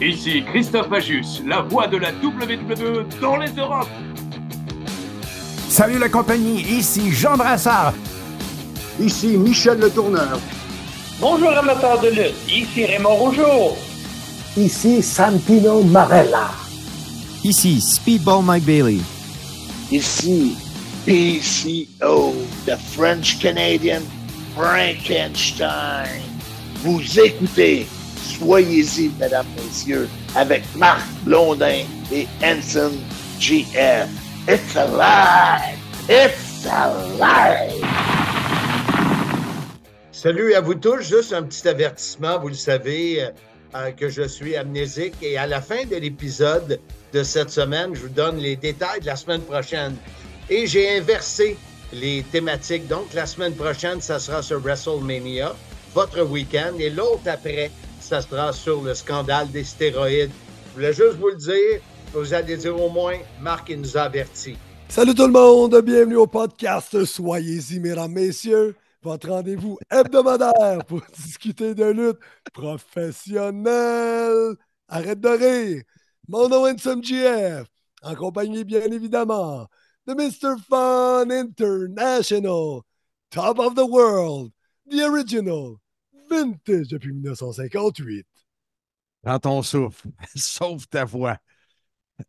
Ici Christophe Majus, la voix de la WWE dans les Europes. Salut la compagnie, ici Jean Brassard. Ici Michel Le Tourneur. Bonjour amateurs de lutte, ici Raymond Rougeau. Ici Santino Marella. Ici Speedball Mike Bailey. Ici PCO, the French Canadian Frankenstein. Vous écoutez Soyez-y, mesdames, messieurs, avec Marc Blondin et Hanson GF. It's alive! It's alive! Salut à vous tous. Juste un petit avertissement, vous le savez, euh, que je suis amnésique. Et à la fin de l'épisode de cette semaine, je vous donne les détails de la semaine prochaine. Et j'ai inversé les thématiques. Donc, la semaine prochaine, ça sera sur WrestleMania, votre week-end, et l'autre après, ça se passe sur le scandale des stéroïdes. Je voulais juste vous le dire, vous allez dire au moins, Marc, il nous a avertis. Salut tout le monde, bienvenue au podcast. Soyez-y, mesdames, messieurs, votre rendez-vous hebdomadaire pour discuter de lutte professionnelle. Arrête de rire. Mon and some GF, en bien évidemment de Mr. Fun International, Top of the World, The Original, vintage depuis 1958. Dans ton souffle, sauve ta voix.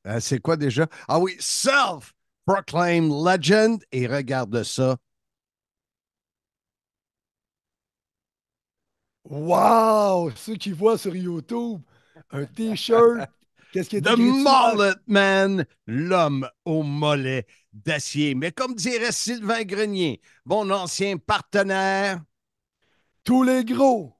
Euh, c'est quoi déjà? Ah oui, Self Proclaim Legend. Et regarde ça. Wow! Ceux qui voient sur YouTube, un T-shirt. Qu'est-ce qui est The Man, l'homme au mollet d'acier. Mais comme dirait Sylvain Grenier, mon ancien partenaire. Tous les gros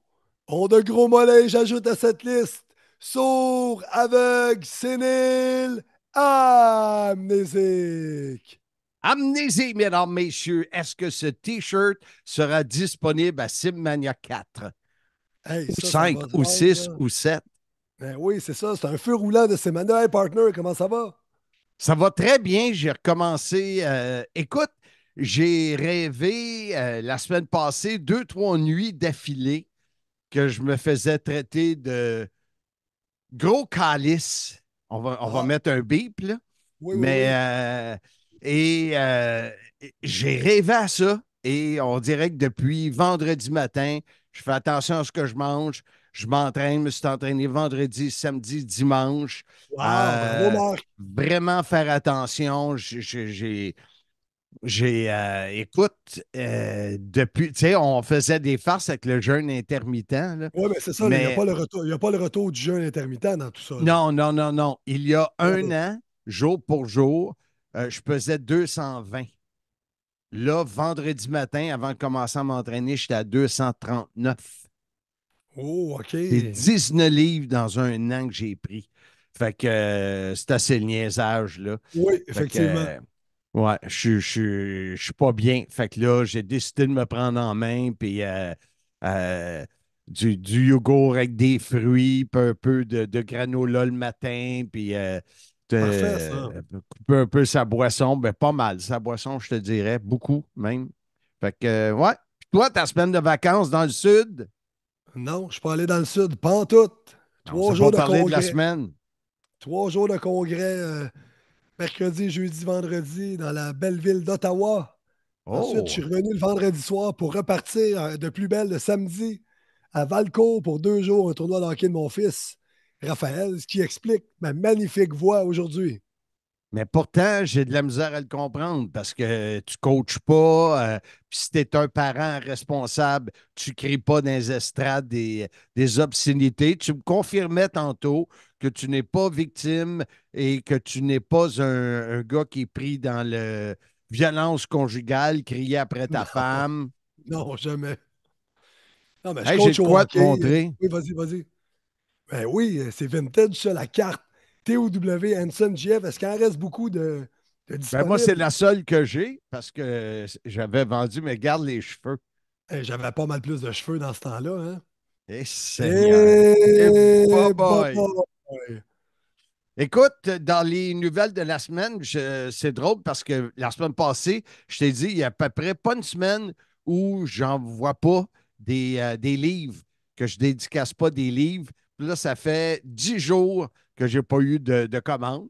ont de gros mollets, j'ajoute à cette liste. Sourd, aveugle, sénile, amnésique. Amnésique, mesdames, messieurs, est-ce que ce T-shirt sera disponible à Simmania 4? 5 ou 6 ou 7? Ben oui, c'est ça. C'est un feu roulant de Simmania. Hey, partner, comment ça va? Ça va très bien. J'ai recommencé. Euh, écoute, j'ai rêvé euh, la semaine passée deux, trois nuits d'affilée que je me faisais traiter de gros calice. On va, on ah. mettre un bip, là. Oui, Mais, oui, euh, et euh, j'ai rêvé à ça. Et on dirait que depuis vendredi matin, je fais attention à ce que je mange. Je m'entraîne, Je me suis entraîné vendredi, samedi, dimanche. Wow, vraiment faire attention. J'ai j'ai, euh, écoute, euh, depuis, tu sais, on faisait des farces avec le jeûne intermittent. Oui, mais c'est ça, mais... il n'y a, pas le retour du jeûne intermittent dans tout ça. Non, non, non, non. Il y a un an, jour pour jour, euh, je pesais 220. Là, vendredi matin, avant de commencer à m'entraîner, j'étais à 239. Oh, OK. C'est 19 livres dans un an que j'ai pris. Fait que c'est assez le niaisage, là. Oui, effectivement. Ouais, je, je, suis pas bien. Fait que là, j'ai décidé de me prendre en main, puis euh, euh, du, du, yogourt avec des fruits, puis un peu de, de granola le matin, puis euh, un peu sa boisson. Mais ben, pas mal, sa boisson, je te dirais, beaucoup même. Fait que, ouais. Puis toi, ta semaine de vacances dans le sud? Non, je suis pas allé dans le sud, pas en tout. Trois jours de congrès. De la semaine. Trois jours de congrès mercredi, jeudi, vendredi dans la belle ville d'Ottawa. Ensuite, je suis oh! revenu le vendredi soir pour repartir euh, de plus belle le samedi à Valcourt pour deux jours, un tournoi d'hockey de mon fils, Raphaël, ce qui explique ma magnifique voix aujourd'hui. Mais pourtant, j'ai de la misère à le comprendre parce que tu coaches pas. Euh, puis si tu es un parent responsable, tu cries pas dans les estrades des, des obscénités. Tu me confirmais tantôt que tu n'es pas victime et que tu n'es pas un, gars qui est pris dans la violence conjugale, crier après ta femme. Non, jamais. Non, mais je hey, Oui, vas-y, vas-y. Ben oui, c'est vintage, ça, la carte. TOW, Hanson, GF, est-ce qu'il en reste beaucoup de, de ben moi, c'est la seule que j'ai parce que j'avais vendu, mais garde les cheveux. Eh, j'avais pas mal plus de cheveux dans ce temps-là. Hein? Et eh, hey, eh, Écoute, dans les nouvelles de la semaine, c'est drôle parce que la semaine passée, je t'ai dit, il n'y a à peu près pas une semaine où j'en vois pas des, euh, livres, que je dédicace pas des livres. là, ça fait dix jours que je n'ai pas eu de, de commande.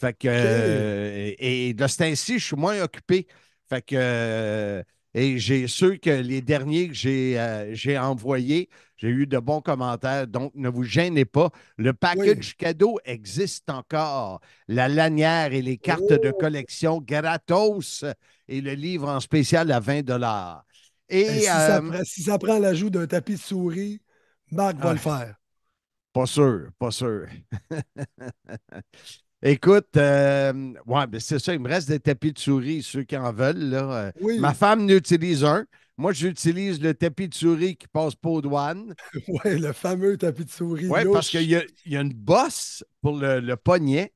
Fait que, euh, et, de ce temps-ci, je suis moins occupé. Fait que, euh, et j'ai ceux que les derniers que j'ai envoyés, j'ai eu de bons commentaires, donc ne vous gênez pas. Le package cadeau existe encore. La lanière et les cartes de oh! collection gratos et le livre en spécial à 20 et, et ben, euh, si, ça, prend l'ajout d'un tapis de souris, Marc va ah. le faire. Pas sûr, pas sûr. Écoute, euh, ben, c'est ça, il me reste des tapis de souris, ceux qui en veulent. Ma femme n'utilise un. Moi, j'utilise le tapis de souris qui passe pas aux douanes. Oui, le fameux tapis de souris. Oui, parce qu'il y, a une bosse pour le, le poignet.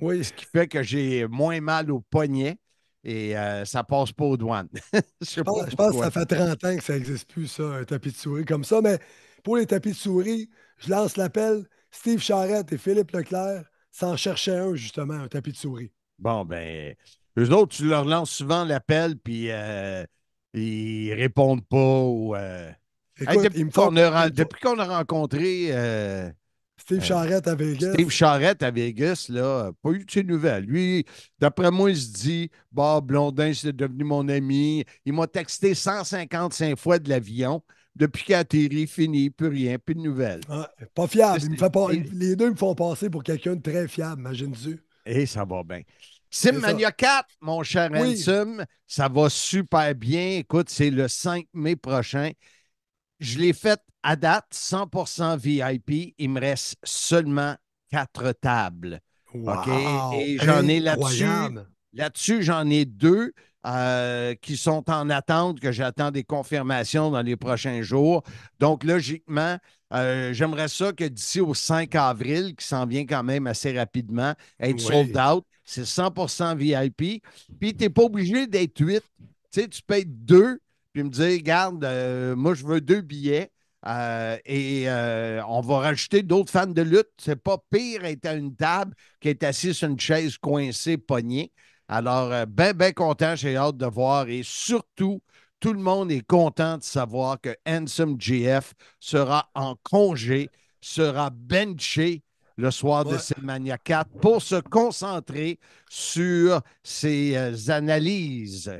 Oui. Ce qui fait que j'ai moins mal au poignet et euh, ça passe pas aux douanes. je, pense, que ça fait 30 ans que ça n'existe plus, ça, un tapis de souris comme ça. Mais pour les tapis de souris, je lance l'appel. Steve Charette et Philippe Leclerc s'en cherchaient un, justement, un tapis de souris. Bon, ben, eux autres, tu leur lances souvent l'appel, puis. Euh, ils répondent pas depuis qu'on a, rencontré. Euh, Steve euh, Charrette à Vegas. Steve Charrette à Vegas, là, pas eu de ses nouvelles. Lui, d'après moi, il se dit Bah Blondin, c'est devenu mon ami. Il m'a texté 155 fois de l'avion. Depuis qu'il a atterri, fini, plus rien, plus de nouvelles. Ah, pas fiable. Les deux me font passer pour quelqu'un de très fiable, imagine-tu. Et eh, ça va bien. Sim Mania 4, mon cher oui. ça va super bien. Écoute, c'est le 5 mai prochain. Je l'ai fait à date, 100% VIP. Il me reste seulement quatre tables. Et j'en ai là-dessus. Là-dessus, j'en ai deux euh, qui sont en attente, que j'attends des confirmations dans les prochains jours. Donc, logiquement, euh, j'aimerais ça que d'ici au 5 avril, qui s'en vient quand même assez rapidement, être sold out, c'est 100 VIP. Puis tu n'es pas obligé d'être 8. Tu sais, tu peux être 2 puis me dire, garde euh, moi, je veux deux billets. Euh, et euh, on va rajouter d'autres fans de lutte. C'est pas pire être à une table qu'être assis sur une chaise coincée, pognée. Alors, ben, ben content, j'ai hâte de voir. Et surtout, tout le monde est content de savoir que Handsome GF sera en congé, sera benché le soir de Sibmania 4 pour se concentrer sur ses euh, analyses.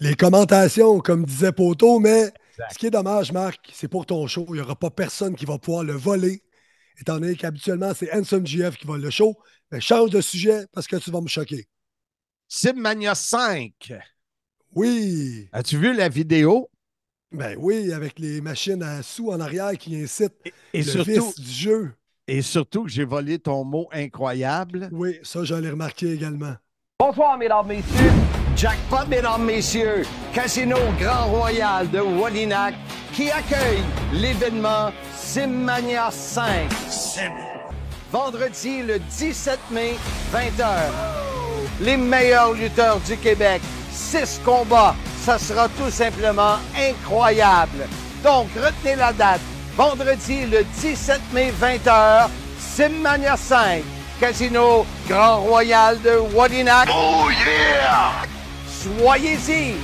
Les commentations, comme disait Poto, mais ce qui est dommage, Marc, c'est pour ton show. Il n'y aura pas personne qui va pouvoir le voler, étant donné qu'habituellement, c'est Anson GF qui vole le show. change de sujet parce que tu vas me choquer. Sibmania 5. Oui. As-tu vu la vidéo? Ben oui, avec les machines à sous en arrière qui incitent et, le du jeu. Et surtout que j'ai volé ton mot incroyable. Oui, ça, j'allais remarquer également. Bonsoir, mesdames, messieurs. Jackpot, mesdames, messieurs. Casino Grand Royal de Wallinac qui accueille l'événement Simmania 5. Sim. Vendredi le 17 mai, 20h. Les meilleurs lutteurs du Québec. Six combats. Ça sera tout simplement incroyable. Donc, retenez la date vendredi le 17 mai 20h, Simmania 5, Casino Grand Royal de Wallinac. Oh yeah! Soyez-y,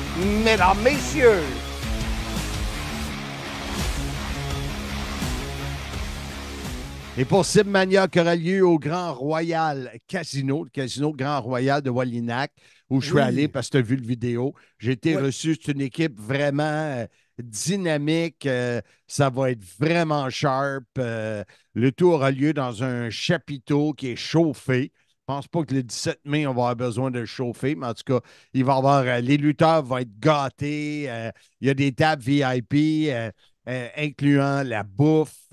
mesdames, messieurs. Et pour Simmania qui aura lieu au Grand Royal Casino, le Casino Grand Royal de Wallinac, où je suis allé parce que tu as vu le vidéo. J'ai été reçu, c'est une équipe vraiment euh, dynamique. Euh, ça va être vraiment sharp. Euh, le tour aura lieu dans un chapiteau qui est chauffé. Je pense pas que le 17 mai, on va avoir besoin de chauffer, mais en tout cas, il va avoir, euh, les lutteurs vont être gâtés. il y a des tables VIP, incluant la bouffe,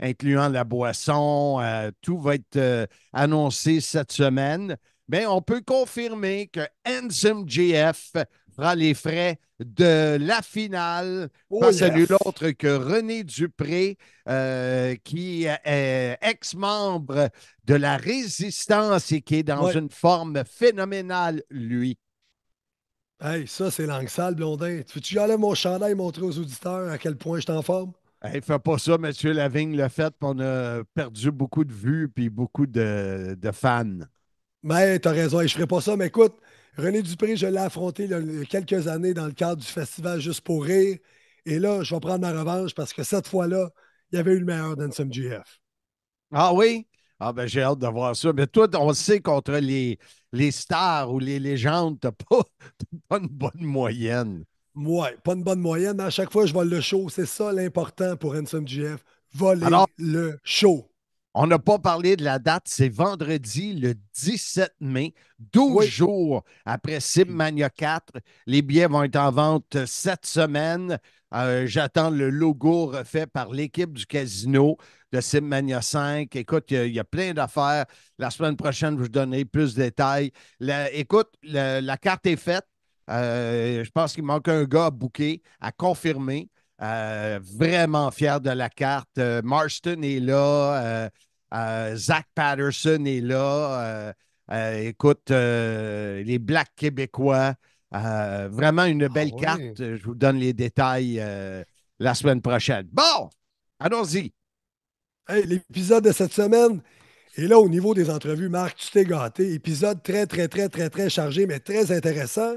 incluant la boisson. tout va être annoncé cette semaine. Mais on peut confirmer que Handsome GF prend les frais de la finale. Oh, pas l'autre que René Dupré, euh, qui est euh, ex-membre de la résistance et qui est dans une forme phénoménale, lui. Hey, ça, c'est langue sale, Blondin. Tu veux-tu aller mon chandail et montrer aux auditeurs à quel point je suis en forme? Hey, fais pas ça, monsieur Lavigne le fait, qu'on a perdu beaucoup de vues et beaucoup de, fans. Mais t'as raison, je ferai pas ça, mais écoute, René Dupré, je l'ai affronté il y a quelques années dans le cadre du festival Juste pour rire. Et là, je vais prendre ma revanche parce que cette fois-là, il y avait eu le meilleur d'Ansom GF. Ah oui? Ah ben j'ai hâte de voir ça. Mais toi, on sait contre les, stars ou les légendes, t'as pas, pas une bonne moyenne. Ouais, pas une bonne moyenne. À chaque fois, je vole le show. C'est ça l'important pour Handsome GF. Voler le show. On n'a pas parlé de la date, c'est vendredi le 17 mai, 12 jours après Sim 4. Les billets vont être en vente cette semaine. Euh, j'attends le logo refait par l'équipe du casino de Sim 5. Écoute, il y, a plein d'affaires. La semaine prochaine, je vous donnerai plus de détails. écoute, la, carte est faite. Euh, je pense qu'il manque un gars à bouquer, à confirmer. Euh, vraiment fier de la carte. Marston est là. Euh, Zach Patterson est là. Euh, euh, écoute, les Blacks québécois. vraiment une belle ah carte. Je vous donne les détails la semaine prochaine. Bon, allons-y. L'épisode de cette semaine, et là, au niveau des entrevues, Marc, tu t'es gâté. Épisode très, très, très, très, très chargé, mais très intéressant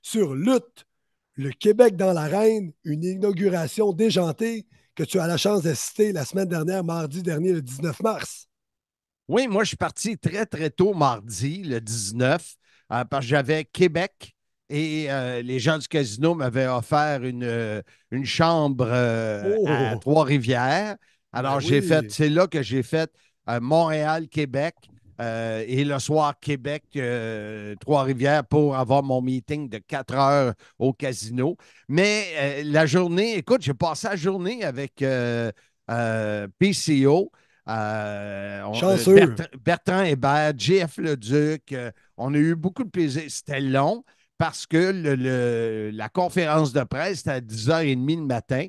sur lutte. Le Québec dans l'arène, une inauguration déjantée que tu as la chance citer la semaine dernière, mardi dernier, le 19 mars. Oui, moi, je suis parti très, très tôt mardi, le 19, euh, parce que j'avais Québec et euh, les gens du casino m'avaient offert une, euh, une chambre à oh! Trois-Rivières. Alors, ben j'ai fait, c'est là que j'ai fait Montréal-Québec euh, et le soir, Québec, euh, Trois-Rivières pour avoir mon meeting de 4 heures au casino. Mais euh, la journée, écoute, j'ai passé la journée avec PCO. Chanceux. Bertrand, Bertrand Hébert, Le Leduc. on a eu beaucoup de plaisir. C'était long parce que la conférence de presse, c'était à 10h30 le matin.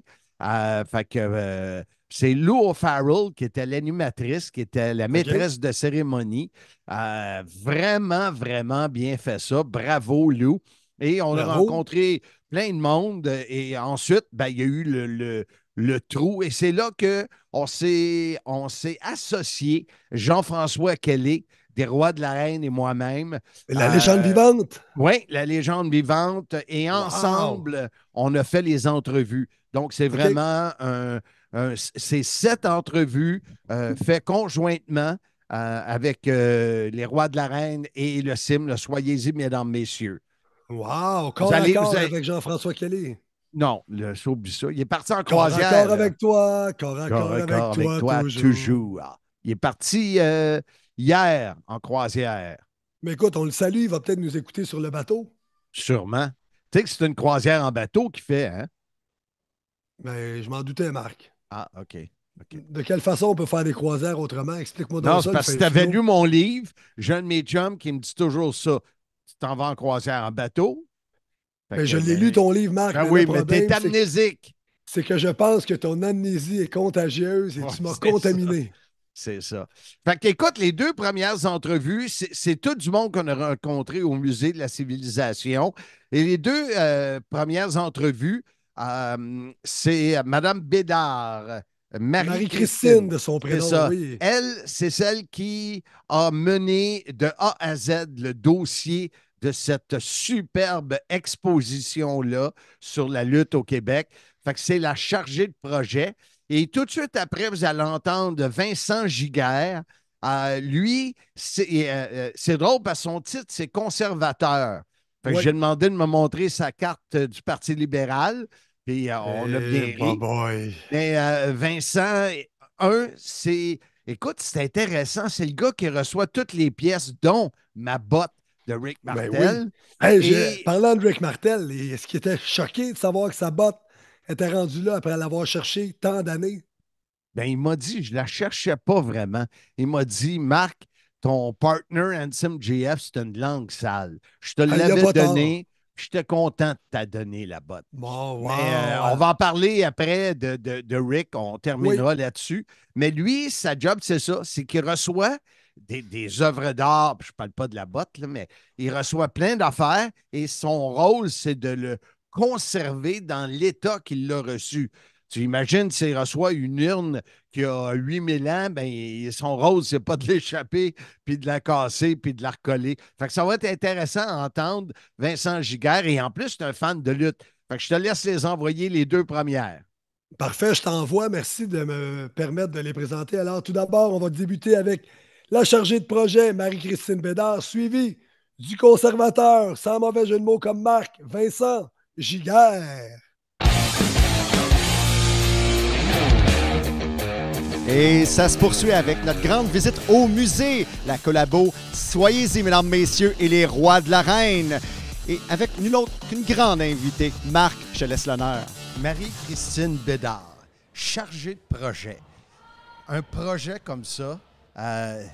fait que c'est Lou O'Farrell qui était l'animatrice, qui était la maîtresse de cérémonie. Euh, vraiment, vraiment bien fait ça. Bravo, Lou. Et on a rencontré plein de monde. Et ensuite, ben, il y a eu le, le, trou. Et c'est là qu'on s'est associé, Jean-François Kelly, des rois de la reine et moi-même. La euh, légende vivante. Oui, la légende vivante. Et ensemble, on a fait les entrevues. Donc, c'est vraiment un, euh, c'est sept entrevues euh, faites conjointement euh, avec les rois de la reine et le CIM. Le Soyez-y, mesdames, messieurs. Wow! Encore avec Jean-François Kelly. Non, le saut, ça. Il est parti en croisière. Encore avec toi, Encore avec, toi, toujours. toujours. Il est parti hier en croisière. Mais écoute, on le salue, il va peut-être nous écouter sur le bateau. Sûrement. Tu sais que c'est une croisière en bateau qu'il fait, hein? Mais ben, je m'en doutais, Marc. Ah, OK. De quelle façon on peut faire des croisières autrement? Explique-moi ça. non, parce que tu avais lu mon livre, Jeune un qui me dit toujours ça. Tu t'en vas en croisière en bateau. mais ben, je l'ai ben, lu ton livre, Marc. Ah oui, mais t'es amnésique. C'est que, je pense que ton amnésie est contagieuse et tu m'as contaminé. C'est ça. Fait écoute, les deux premières entrevues, c'est tout du monde qu'on a rencontré au Musée de la Civilisation. Et les deux euh, premières entrevues, euh, c'est Madame Bédard. Marie-Christine de son prénom. Elle, c'est celle qui a mené de A à Z le dossier de cette superbe exposition-là sur la lutte au Québec. Fait c'est la chargée de projet. Et tout de suite après, vous allez entendre Vincent Giguère. Euh, lui, euh, c'est drôle parce son titre, c'est conservateur. J'ai demandé de me montrer sa carte euh, du Parti libéral. Puis euh, on a bien eh, bah, Mais euh, Vincent, un, c'est. Écoute, c'est intéressant. C'est le gars qui reçoit toutes les pièces, dont ma botte de Rick ben Martel. Et... Parlant de Rick Martel, est-ce qu'il était choqué de savoir que sa botte était rendue là après l'avoir cherchée tant d'années? Ben, il m'a dit, je ne la cherchais pas vraiment. Il m'a dit, Marc, ton partner Handsome GF, c'est une langue sale. Je te ah, l'avais donné. J'étais content de t'a donné la botte. Euh, on va en parler après de, Rick. On terminera là-dessus. Mais lui, sa job, c'est ça. C'est qu'il reçoit des, des œuvres d'art. Je ne parle pas de la botte, mais il reçoit plein d'affaires et son rôle, c'est de le conserver dans l'état qu'il l'a reçu. Tu imagines s'il reçoit une urne qui a 8000 ans, ben, son rôle, c'est pas de l'échapper, puis de la casser, puis de la recoller. Fait que ça va être intéressant à entendre Vincent Giguère. Et en plus, c'est un fan de lutte. Fait que je te laisse les envoyer les deux premières. Parfait, je t'envoie. Merci de me permettre de les présenter. Alors, tout d'abord, on va débuter avec la chargée de projet, Marie-Christine Bédard, suivie du conservateur, sans mauvais jeu de mots comme Marc, Vincent Giguère. Et ça se poursuit avec notre grande visite au musée, la collabo Soyez-y, mesdames, messieurs, et les rois de la reine. Et avec nul autre qu'une grande invitée, Marc, je laisse l'honneur. Marie-Christine Bédard, chargée de projet. Un projet comme ça, euh,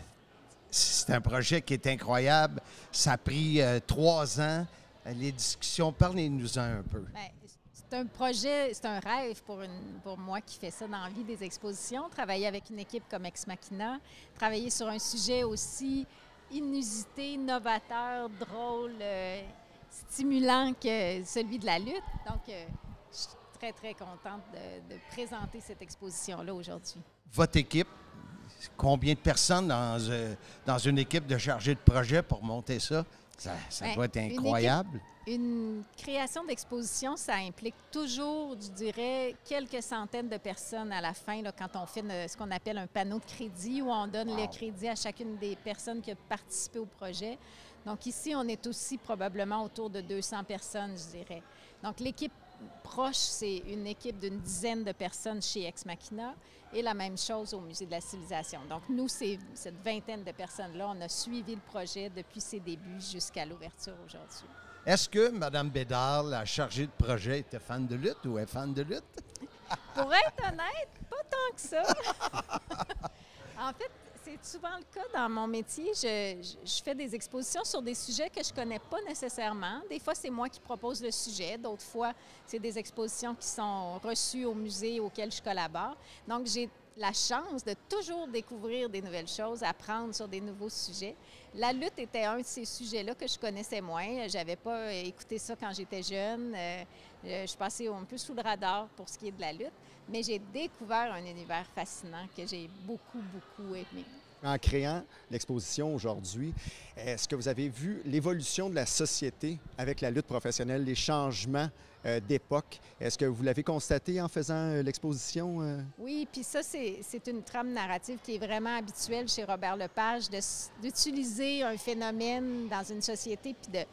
c'est un projet qui est incroyable. Ça a pris euh, trois ans. Les discussions, parlez-nous-en un peu. Ben, c'est un projet, c'est un rêve pour, moi qui fait ça dans la vie des expositions, travailler avec une équipe comme Ex Machina, travailler sur un sujet aussi inusité, novateur, drôle, euh, stimulant que celui de la lutte. Donc, euh, je suis très, très contente de, présenter cette exposition-là aujourd'hui. Votre équipe, combien de personnes dans, euh, une équipe de chargés de projet pour monter ça? Ça, ben, doit être incroyable. Une création d'exposition, ça implique toujours, je dirais, quelques centaines de personnes à la fin, quand on fait ce qu'on appelle un panneau de crédit où on donne le crédit à chacune des personnes qui ont participé au projet. Donc ici, on est aussi probablement autour de 200 personnes, je dirais. Donc l'équipe proche, c'est une équipe d'une dizaine de personnes chez Ex Machina et la même chose au Musée de la Civilisation. Donc, nous, c'est cette vingtaine de personnes-là, on a suivi le projet depuis ses débuts jusqu'à l'ouverture aujourd'hui. Est-ce que Mme Bédard, la chargée de projet, était fan de lutte ou est fan de lutte? Pour être honnête, pas tant que ça. en fait, c'est souvent le cas dans mon métier. Je, je, fais des expositions sur des sujets que je connais pas nécessairement. Des fois, c'est moi qui propose le sujet. D'autres fois, c'est des expositions qui sont reçues au musée auquel je collabore. Donc, j'ai la chance de toujours découvrir des nouvelles choses, apprendre sur des nouveaux sujets. La lutte était un de ces sujets-là que je connaissais moins. Euh, j'avais pas euh, écouté ça quand j'étais jeune. Euh, je suis un peu sous le radar pour ce qui est de la lutte, mais j'ai découvert un univers fascinant que j'ai beaucoup, beaucoup aimé en créant l'exposition aujourd'hui, est-ce que vous avez vu l'évolution de la société avec la lutte professionnelle, les changements euh, d'époque? Est-ce que vous l'avez constaté en faisant euh, l'exposition? Euh? Oui, puis ça, c'est une trame narrative qui est vraiment habituelle chez Robert Lepage, d'utiliser un phénomène dans une société puis de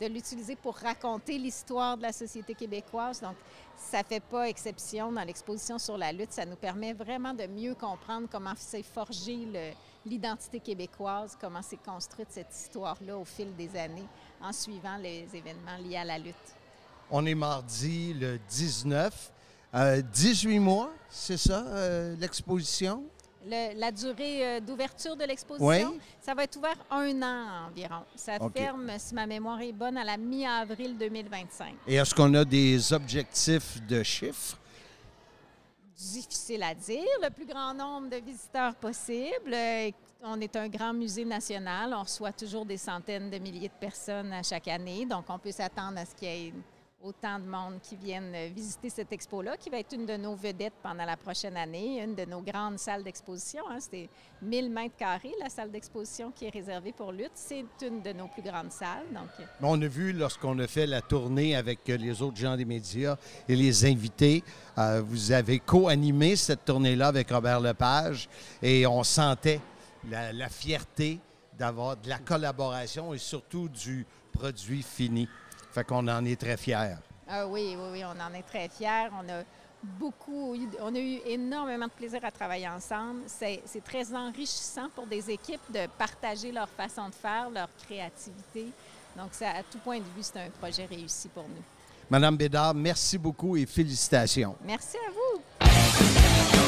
de l'utiliser pour raconter l'histoire de la société québécoise. Donc, ça ne fait pas exception dans l'exposition sur la lutte. Ça nous permet vraiment de mieux comprendre comment s'est forgé le, l'identité québécoise, comment s'est construite cette histoire-là au fil des années en suivant les événements liés à la lutte. On est mardi le 19. 18 euh, mois, c'est ça, euh, l'exposition? la durée euh, d'ouverture de l'exposition, ça va être ouvert un an environ. Ça ferme, si ma mémoire est bonne, à la mi-avril 2025. Et est-ce qu'on a des objectifs de chiffres? difficile à dire, le plus grand nombre de visiteurs possible. Euh, on est un grand musée national, on reçoit toujours des centaines de milliers de personnes à chaque année, donc on peut s'attendre à ce qu'il y ait autant de monde qui viennent euh, visiter cette expo-là, qui va être une de nos vedettes pendant la prochaine année, une de nos grandes salles d'exposition. Hein. C'était 1000 mètres carrés, la salle d'exposition qui est réservée pour lutte. C'est une de nos plus grandes salles. Donc... Euh, on a vu lorsqu'on a fait la tournée avec euh, les autres gens des médias et les invités, vous avez co-animé cette tournée-là avec Robert Lepage et on sentait la, la fierté d'avoir de la collaboration et surtout du produit fini. Fait qu'on en est très fiers. Ah oui, oui, oui, on en est très fiers. On a beaucoup, on a eu énormément de plaisir à travailler ensemble. C'est très enrichissant pour des équipes de partager leur façon de faire, leur créativité. Donc, ça, à tout point de vue, c'est un projet réussi pour nous. Madame Bédard, merci beaucoup et félicitations. Merci à vous.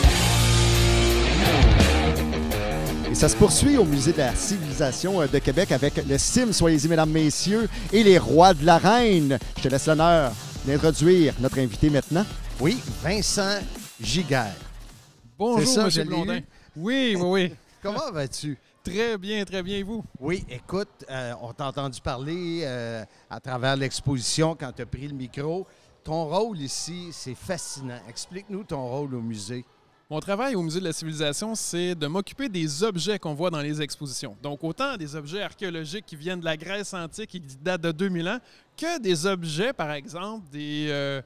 Et ça se poursuit au Musée de la civilisation euh, de Québec avec le Sim, soyez-y, mesdames, messieurs, et les rois de la reine. Je te laisse l'honneur d'introduire notre invité maintenant. Oui, Vincent Giguère. Bonjour, M. Blondin. Oui, oui, oui. Comment vas-tu? Très bien, très bien. Et vous? Oui, écoute, euh, on t'a entendu parler euh, à travers l'exposition quand tu as pris le micro. Ton rôle ici, c'est fascinant. Explique-nous ton rôle au musée. Mon travail au Musée de la Civilisation, c'est de m'occuper des objets qu'on voit dans les expositions. Donc autant des objets archéologiques qui viennent de la Grèce antique et qui datent de 2000 ans, que des objets, par exemple, des... Euh,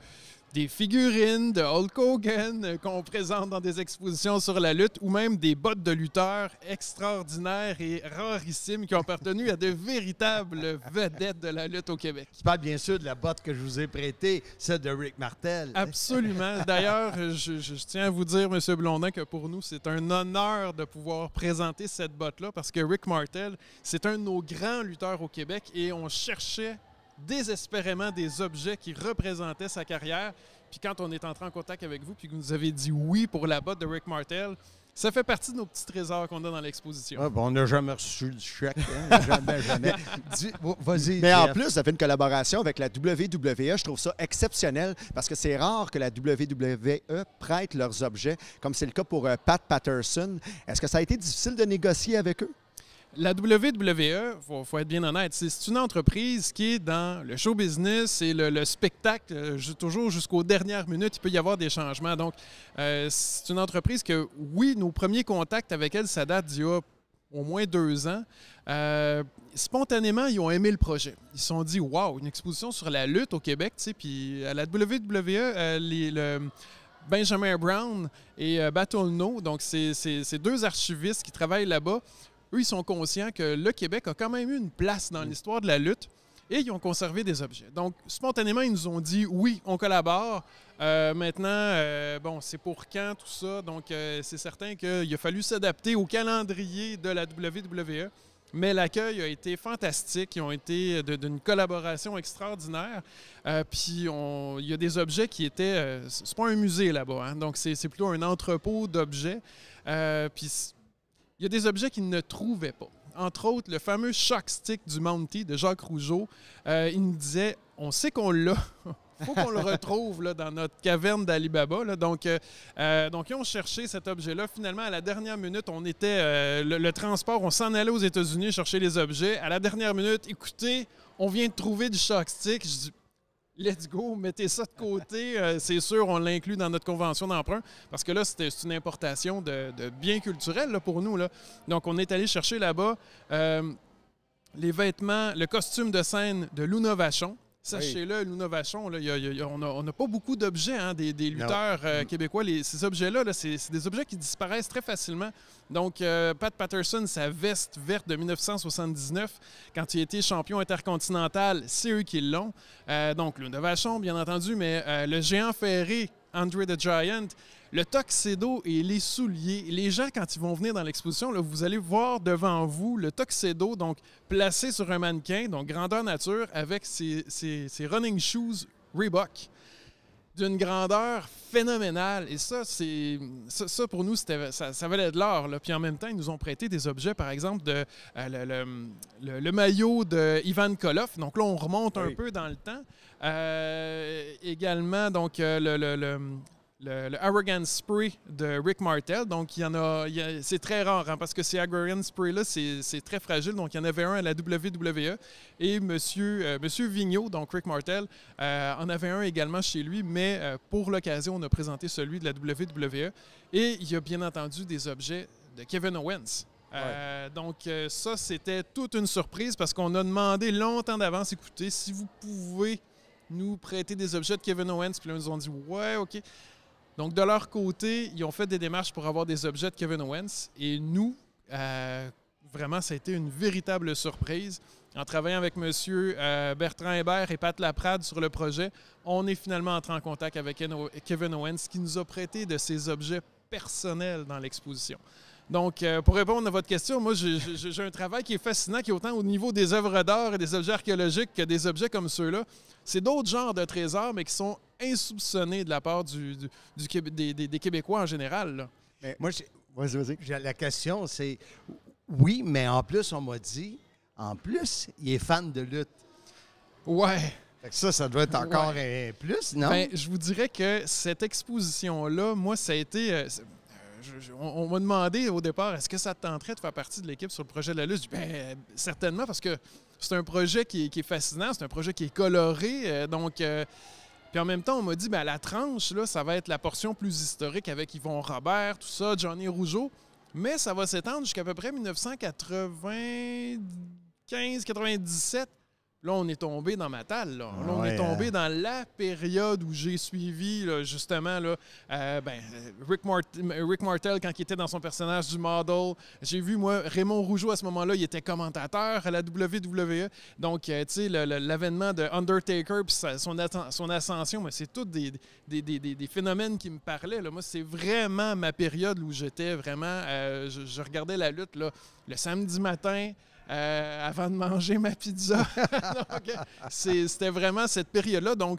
des figurines de Hulk Hogan euh, qu'on présente dans des expositions sur la lutte ou même des bottes de lutteurs extraordinaires et rarissimes qui ont appartenu à de véritables vedettes de la lutte au Québec. Je parle bien sûr de la botte que je vous ai prêtée, celle de Rick Martel. Absolument. D'ailleurs, je, tiens à vous dire, M. Blondin, que pour nous, c'est un honneur de pouvoir présenter cette botte-là parce que Rick Martel, c'est un de nos grands lutteurs au Québec et on cherchait désespérément des objets qui représentaient sa carrière. Puis quand on est entré en contact avec vous, puis que vous nous avez dit oui pour la botte de Rick Martel, ça fait partie de nos petits trésors qu'on a dans l'exposition. on n'a jamais reçu le chèque. Hein. jamais, jamais. Vas-y. Mais en plus, ça fait une collaboration avec la WWE. Je trouve ça exceptionnel parce que c'est rare que la WWE prête leurs objets, comme c'est le cas pour euh, Pat Patterson. Est-ce que ça a été difficile de négocier avec eux? la WWE, faut, faut être bien honnête, c'est une entreprise qui est dans le show business et le, spectacle, euh, toujours jusqu'aux dernières minutes, il peut y avoir des changements. Donc, euh, c'est une entreprise que, oui, nos premiers contacts avec elle, ça date d'il y a au moins deux ans. Euh, spontanément, ils ont aimé le projet. Ils se sont dit, waouh, une exposition sur la lutte au Québec, tu sais, puis à la WWE, Benjamin Brown et Battle No, donc c'est deux archivistes qui travaillent là-bas, eux, ils sont conscients que le Québec a quand même eu une place dans mm. l'histoire de la lutte et ils ont conservé des objets. Donc, spontanément, ils nous ont dit oui, on collabore. Euh, maintenant, euh, bon, c'est pour quand tout ça? Donc, euh, c'est certain qu'il a fallu s'adapter au calendrier de la WWE. Mais l'accueil a été fantastique. Ils ont été d'une collaboration extraordinaire. puis il y a des objets qui étaient. ce n'est pas un musée là-bas, hein. donc c'est plutôt un entrepôt d'objets. puis il y a des objets qu'il ne trouvaient pas. Entre autres, le fameux shock stick du Mountie de Jacques Rougeau. Euh, il nous disait on sait qu'on l'a. faut qu'on le retrouve là, dans notre caverne d'Alibaba. Donc, euh, euh, donc, ils ont cherché cet objet-là. Finalement, à la dernière minute, on était. le, transport, on s'en allait aux États-Unis chercher les objets. À la dernière minute, écoutez, on vient de trouver du shock stick. Let's go, mettez ça de côté. Euh, c'est sûr, on l'inclut dans notre convention d'emprunt parce que là, c'est une importation de, biens culturels pour nous. Là. Donc, on est allé chercher là-bas euh, les vêtements, le costume de scène de Luna Vachon, Sachez-le, l'innovation, on n'a pas beaucoup d'objets hein, des, lutteurs euh, mm. québécois. ces objets-là, c'est des objets qui disparaissent très facilement. Donc, euh, Pat Patterson, sa veste verte de 1979, quand il était champion intercontinental, c'est eux qui l'ont. Euh, donc, l'innovation, bien entendu, mais le géant ferré, Andre the Giant, le tuxedo et les souliers. Les gens, quand ils vont venir dans l'exposition, vous allez voir devant vous le tuxedo, donc placé sur un mannequin, donc grandeur nature, avec ses, running shoes Reebok d'une grandeur phénoménale. Et ça, c'est ça, pour nous, ça, ça, valait de l'or. Puis en même temps, ils nous ont prêté des objets, par exemple, de euh, le, maillot de Ivan Koloff. Donc là, on remonte un peu dans le temps. Euh, également, donc, euh, le le, Arrogant Spray de Rick Martel. Donc, il y en a, c'est très rare hein, parce que ces Arrogant Spray-là, c'est très fragile. Donc, il y en avait un à la WWE. Et Monsieur, euh, Monsieur Vigneault, donc Rick Martel, euh, en avait un également chez lui, mais euh, pour l'occasion, on a présenté celui de la WWE. Et il y a bien entendu des objets de Kevin Owens. donc, ça, c'était toute une surprise parce qu'on a demandé longtemps d'avance écoutez, si vous pouvez nous prêter des objets de Kevin Owens. Puis là, ils nous ont dit ouais, OK. Donc, de leur côté, ils ont fait des démarches pour avoir des objets de Kevin Owens. Et nous, euh, vraiment, ça a été une véritable surprise. En travaillant avec M. Euh, Bertrand Hébert et Pat Laprade sur le projet, on est finalement entré en contact avec Kevin Owens, qui nous a prêté de ses objets personnels dans l'exposition. Donc, euh, pour répondre à votre question, moi, j'ai un travail qui est fascinant, qui est autant au niveau des œuvres d'art et des objets archéologiques que des objets comme ceux-là. C'est d'autres genres de trésors, mais qui sont insoupçonnés de la part du, des, Québécois en général. moi, vas la question, c'est oui, mais en plus, on m'a dit, en plus, il est fan de lutte. Ouais. Ça, ça doit être encore plus, non? Ben, je vous dirais que cette exposition-là, moi, ça a été. Euh, euh, on, m'a demandé au départ, est-ce que ça tenterait de faire partie de l'équipe sur le projet de la lutte? Ben, certainement, parce que c'est un projet qui est, fascinant, c'est un projet qui est coloré. Euh, donc, euh, puis en même temps, on m'a dit, ben, la tranche, ça va être la portion plus historique avec Yvon Robert, tout ça, Johnny Rougeau. Mais ça va s'étendre jusqu'à peu près 1995-97 Là, on est tombé dans ma table. Là. on est tombé dans la période où j'ai suivi, justement, euh, ben, Rick, Martel quand il était dans son personnage du model. J'ai vu, moi, Raymond Rougeau à ce moment-là, il était commentateur à la WWE. Donc, euh, tu sais, l'avènement de Undertaker puis son, ascension, c'est tous des, phénomènes qui me parlaient. Moi, c'est vraiment ma période où j'étais vraiment. Euh, je, regardais la lutte le samedi matin. Euh, avant de manger ma pizza. C'était vraiment cette période-là. Donc,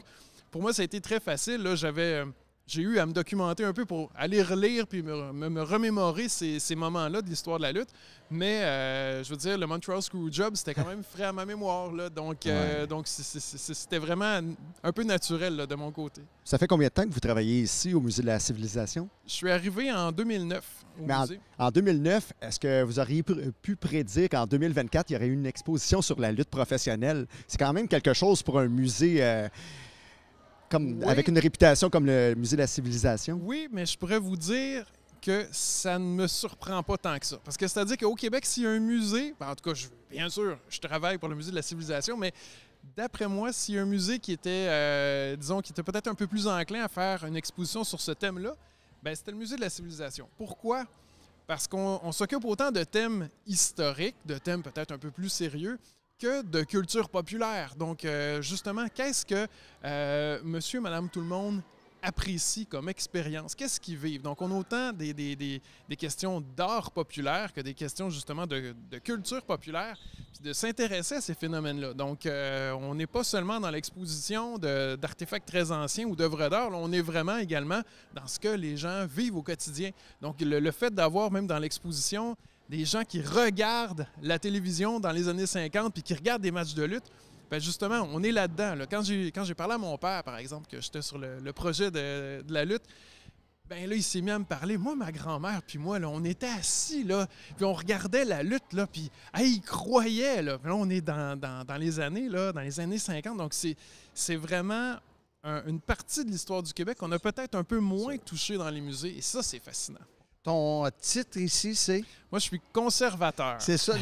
pour moi, ça a été très facile. J'avais euh, j'ai eu à me documenter un peu pour aller relire puis me, remémorer ces, moments-là de l'histoire de la lutte. Mais euh, je veux dire, le Montreal Screwjob, c'était quand même frais à ma mémoire. Là. donc, euh, c'était vraiment un peu naturel de mon côté. Ça fait combien de temps que vous travaillez ici au Musée de la Civilisation? Je suis arrivé en 2009. Au En, 2009, est-ce que vous auriez pu prédire qu'en 2024, il y aurait eu une exposition sur la lutte professionnelle? C'est quand même quelque chose pour un musée. Euh, comme, avec une réputation comme le Musée de la Civilisation. Oui, mais je pourrais vous dire que ça ne me surprend pas tant que ça. Parce que c'est-à-dire qu'au Québec, s'il y a un musée, ben, en tout cas, je, bien sûr, je travaille pour le Musée de la Civilisation, mais d'après moi, s'il y a un musée qui était, euh, disons, qui était peut-être un peu plus enclin à faire une exposition sur ce thème-là, ben c'était le Musée de la Civilisation. Pourquoi? Parce qu'on s'occupe autant de thèmes historiques, de thèmes peut-être un peu plus sérieux, que de culture populaire. Donc, euh, justement, qu'est-ce que euh, monsieur, madame, tout le monde apprécie comme expérience? Qu'est-ce qu'ils vivent? Donc, on a autant des, des, questions d'art populaire que des questions justement de, culture populaire, puis de s'intéresser à ces phénomènes-là. Donc, euh, on n'est pas seulement dans l'exposition d'artefacts très anciens ou d'œuvres d'art, on est vraiment également dans ce que les gens vivent au quotidien. Donc, le fait d'avoir même dans l'exposition des gens qui regardent la télévision dans les années 50 puis qui regardent des matchs de lutte. Ben justement, on est là-dedans. Là. Quand j'ai parlé à mon père, par exemple, que j'étais sur le, projet de, la lutte, ben là, il s'est mis à me parler. Moi, ma grand-mère, puis moi, on était assis, là, puis on regardait la lutte, là, puis il croyait. Là. on est dans, dans, les années, là, dans les années 50. Donc, c'est vraiment une partie de l'histoire du Québec qu'on a peut-être un peu moins touchée dans les musées. Et ça, c'est fascinant. Ton titre ici, c'est? Moi, je suis conservateur. C'est ça,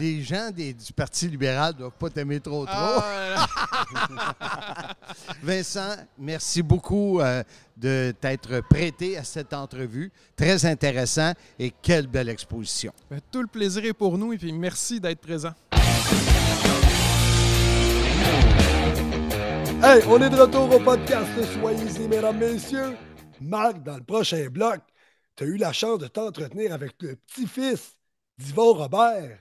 les, gens du Parti libéral ne doivent pas t'aimer trop trop. Ah, Vincent, merci beaucoup euh, de t'être prêté à cette entrevue. Très intéressant et quelle belle exposition. Ben, tout le plaisir est pour nous et puis merci d'être présent. Hey, on est de retour au podcast. Soyez-y, mesdames, messieurs. Marc, dans le prochain bloc tu as eu la chance de t'entretenir avec le petit-fils d'Yvon Robert.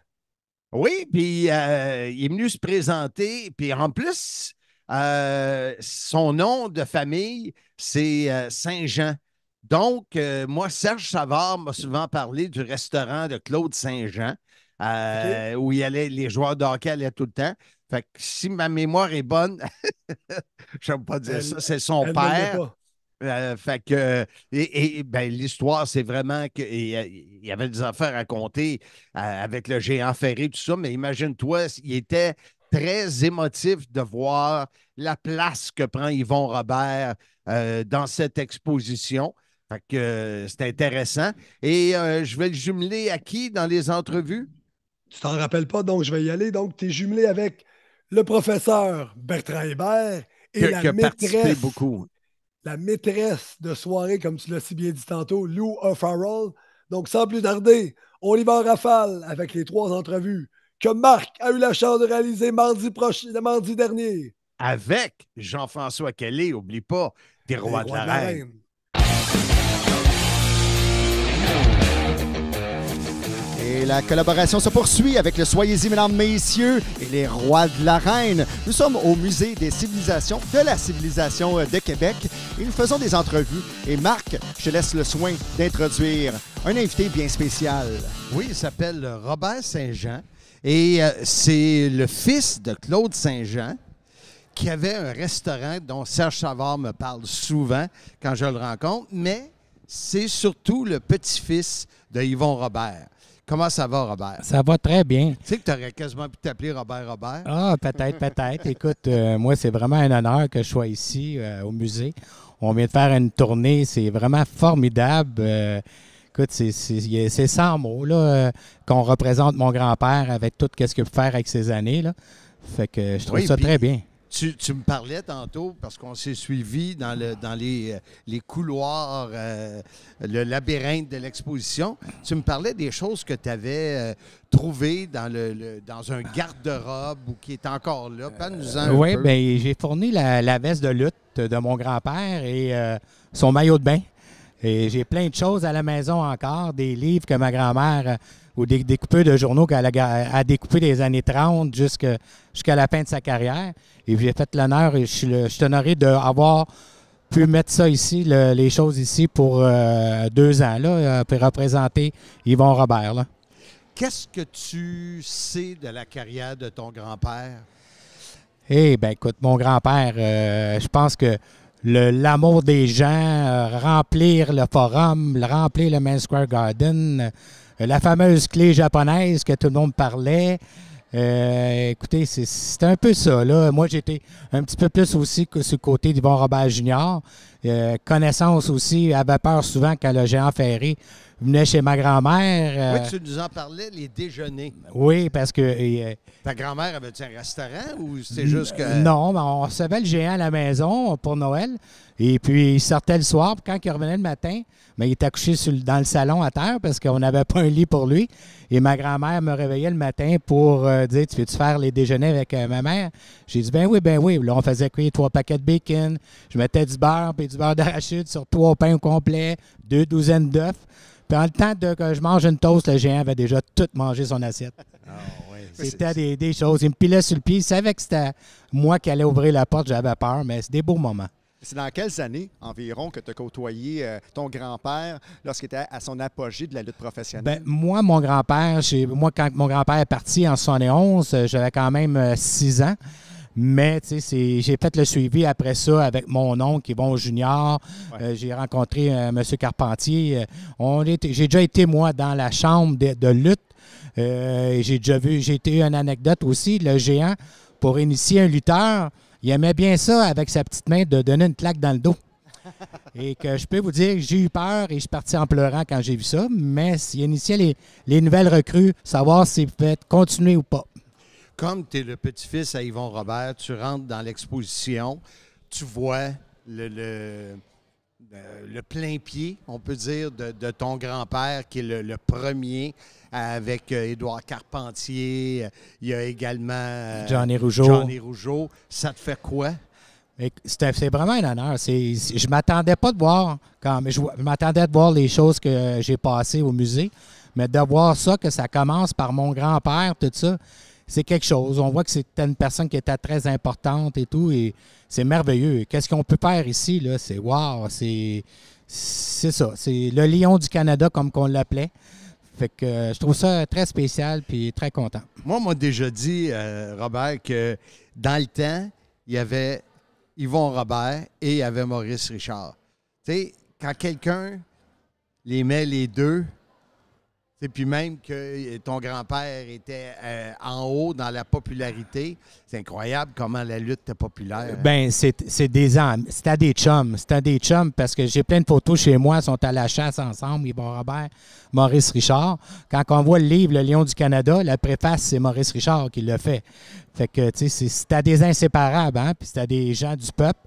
Oui, puis euh, il est venu se présenter. Puis en plus, euh, son nom de famille, c'est euh, Saint-Jean. Donc, moi, Serge Savard m'a souvent parlé du restaurant de Claude Saint-Jean, où les joueurs de hockey allaient tout le temps. Fait que si ma mémoire est bonne, je veux pas dire ça, c'est son père. Euh, fait que euh, et, ben, l'histoire, c'est vraiment qu'il euh, y avait des affaires à compter avec le géant ferré, tout ça, mais imagine-toi, il était très émotif de voir la place que prend Yvon Robert dans cette exposition. Fait que c'est intéressant. Et je vais le jumeler à qui dans les entrevues? Tu t'en rappelles pas, donc je vais y aller. Donc, tu es jumelé avec le professeur Bertrand Hébert et que, la que maîtresse beaucoup la maîtresse de soirée, comme tu l'as si bien dit tantôt, Lou O'Farrell. Donc, sans plus tarder, on y va en rafale avec les trois entrevues que Marc a eu la chance de réaliser mardi, prochain, dernier. Avec Jean-François Kelly, oublie pas, des rois, de la, reine. Et la collaboration se poursuit avec le Soyez-y, mesdames, messieurs, et les rois de la reine. Nous sommes au Musée des civilisations de la civilisation euh, de Québec et nous faisons des entrevues. Et Marc, je laisse le soin d'introduire un invité bien spécial. Oui, il s'appelle Robert Saint-Jean et euh, c'est le fils de Claude Saint-Jean qui avait un restaurant dont Serge Savard me parle souvent quand je le rencontre, mais c'est surtout le petit-fils de Yvon Robert. Comment ça va, Robert? Ça va très bien. Tu sais que tu aurais quasiment pu t'appeler Robert Robert. Ah, peut-être, peut-être. Écoute, euh, moi, c'est vraiment un honneur que je sois ici euh, au musée. On vient de faire une tournée. C'est vraiment formidable. Euh, écoute, c'est sans mots là, qu'on représente mon grand-père avec tout ce qu'il peut faire avec ses années. Là. Fait que je trouve ça très bien. Tu, me parlais tantôt, parce qu'on s'est suivi dans, le, dans les, euh, couloirs, euh, le labyrinthe de l'exposition, tu me parlais des choses que tu avais euh, trouvées dans, le, dans un garde-robe ou qui est encore là. Pas nous oui, bien, j'ai fourni la, la, veste de lutte de mon grand-père et son maillot de bain. Et j'ai plein de choses à la maison encore, des livres que ma grand-mère ou des découpeurs de journaux qu'elle a, découpés des années 30 jusqu'à la fin de sa carrière. Et j'ai fait l'honneur et je suis, honoré d'avoir pu mettre ça ici, les choses ici pour euh, deux ans, là, euh, pour représenter Yvon Robert. Qu'est-ce que tu sais de la carrière de ton grand-père? Eh bien, écoute, mon grand-père, euh, je pense que l'amour des gens, remplir le forum, remplir le Main Square Garden, euh, la fameuse clé japonaise que tout le monde parlait. Euh, écoutez, c'est un peu ça. Là. Moi, j'étais un petit peu plus aussi que ce le côté bon Robert Junior. Euh, connaissance aussi avait peur souvent quand le géant ferré venait chez ma grand-mère. Euh, oui, tu nous en parlais, les déjeuners. Ben oui, parce que. Euh, Ta grand-mère avait un restaurant ou c'est juste que. Non, mais ben, on recevait le géant à la maison pour Noël. Et puis, il sortait le soir. Puis quand il revenait le matin, mais ben, il était couché dans le salon à terre parce qu'on n'avait pas un lit pour lui. Et ma grand-mère me réveillait le matin pour euh, dire Tu veux-tu faire les déjeuners avec ma mère J'ai dit Ben oui, ben oui. Là, on faisait cuire trois paquets de bacon. Je mettais du beurre, puis du beurre d'arachide sur trois pains au complet, deux douzaines d'œufs. Puis en le temps de, que je mange une toast, le géant avait déjà tout mangé son assiette. Ah, c'était des, choses. Il me pilait sur le pied. Il savait que c'était moi qui allais ouvrir la porte. J'avais peur, mais c'est des beaux moments. C'est dans quelles années environ que tu as côtoyé euh, ton grand-père lorsqu'il était à son apogée de la lutte professionnelle? Bien, moi, mon grand-père, moi, quand mon grand-père est parti en 71, euh, j'avais quand même euh, six ans. Mais j'ai fait le suivi après ça avec mon oncle, qui Junior. bon junior. Euh, j'ai rencontré euh, M. Carpentier. Euh, on j'ai déjà été, moi, dans la chambre de, lutte. j'ai déjà vu, j'ai été une anecdote aussi, le géant, pour initier un lutteur, il aimait bien ça avec sa petite main de donner une claque dans le dos. Et que je peux vous dire, j'ai eu peur et je suis parti en pleurant quand j'ai vu ça, mais s'il initiait les, nouvelles recrues, savoir si vous faites continuer ou pas comme tu es le petit-fils à Yvon Robert, tu rentres dans l'exposition, tu vois le, le, le, plein pied, on peut dire, de, ton grand-père, qui est le, premier, avec euh, Édouard Carpentier. Euh, il y a également euh, Johnny Rougeau. Johnny Rougeau. Ça te fait quoi? C'est vraiment un honneur. Je m'attendais pas de voir, quand, je m'attendais de voir les choses que j'ai passées au musée, mais de voir ça, que ça commence par mon grand-père, tout ça, c'est quelque chose. On voit que c'était une personne qui était très importante et tout, et c'est merveilleux. Qu'est-ce qu'on peut faire ici, là? C'est wow, c'est, ça. C'est le lion du Canada, comme qu'on l'appelait. Fait que euh, je trouve ça très spécial puis très content. Moi, on m'a déjà dit, euh, Robert, que dans le temps, il y avait Yvon Robert et il y avait Maurice Richard. Tu sais, quand quelqu'un les met les deux, et puis même que euh, ton grand-père était euh, en haut dans la popularité, c'est incroyable comment la lutte populaire. Euh, ben c'est des âmes. C'était des chums. C'était des chums parce que j'ai plein de photos chez moi. Ils sont à la chasse ensemble, Yvon Robert, Maurice Richard. Quand on voit le livre Le Lion du Canada, la préface, c'est Maurice Richard qui le fait. Fait que, tu sais, c'était des inséparables, hein? Puis c'était des gens du peuple.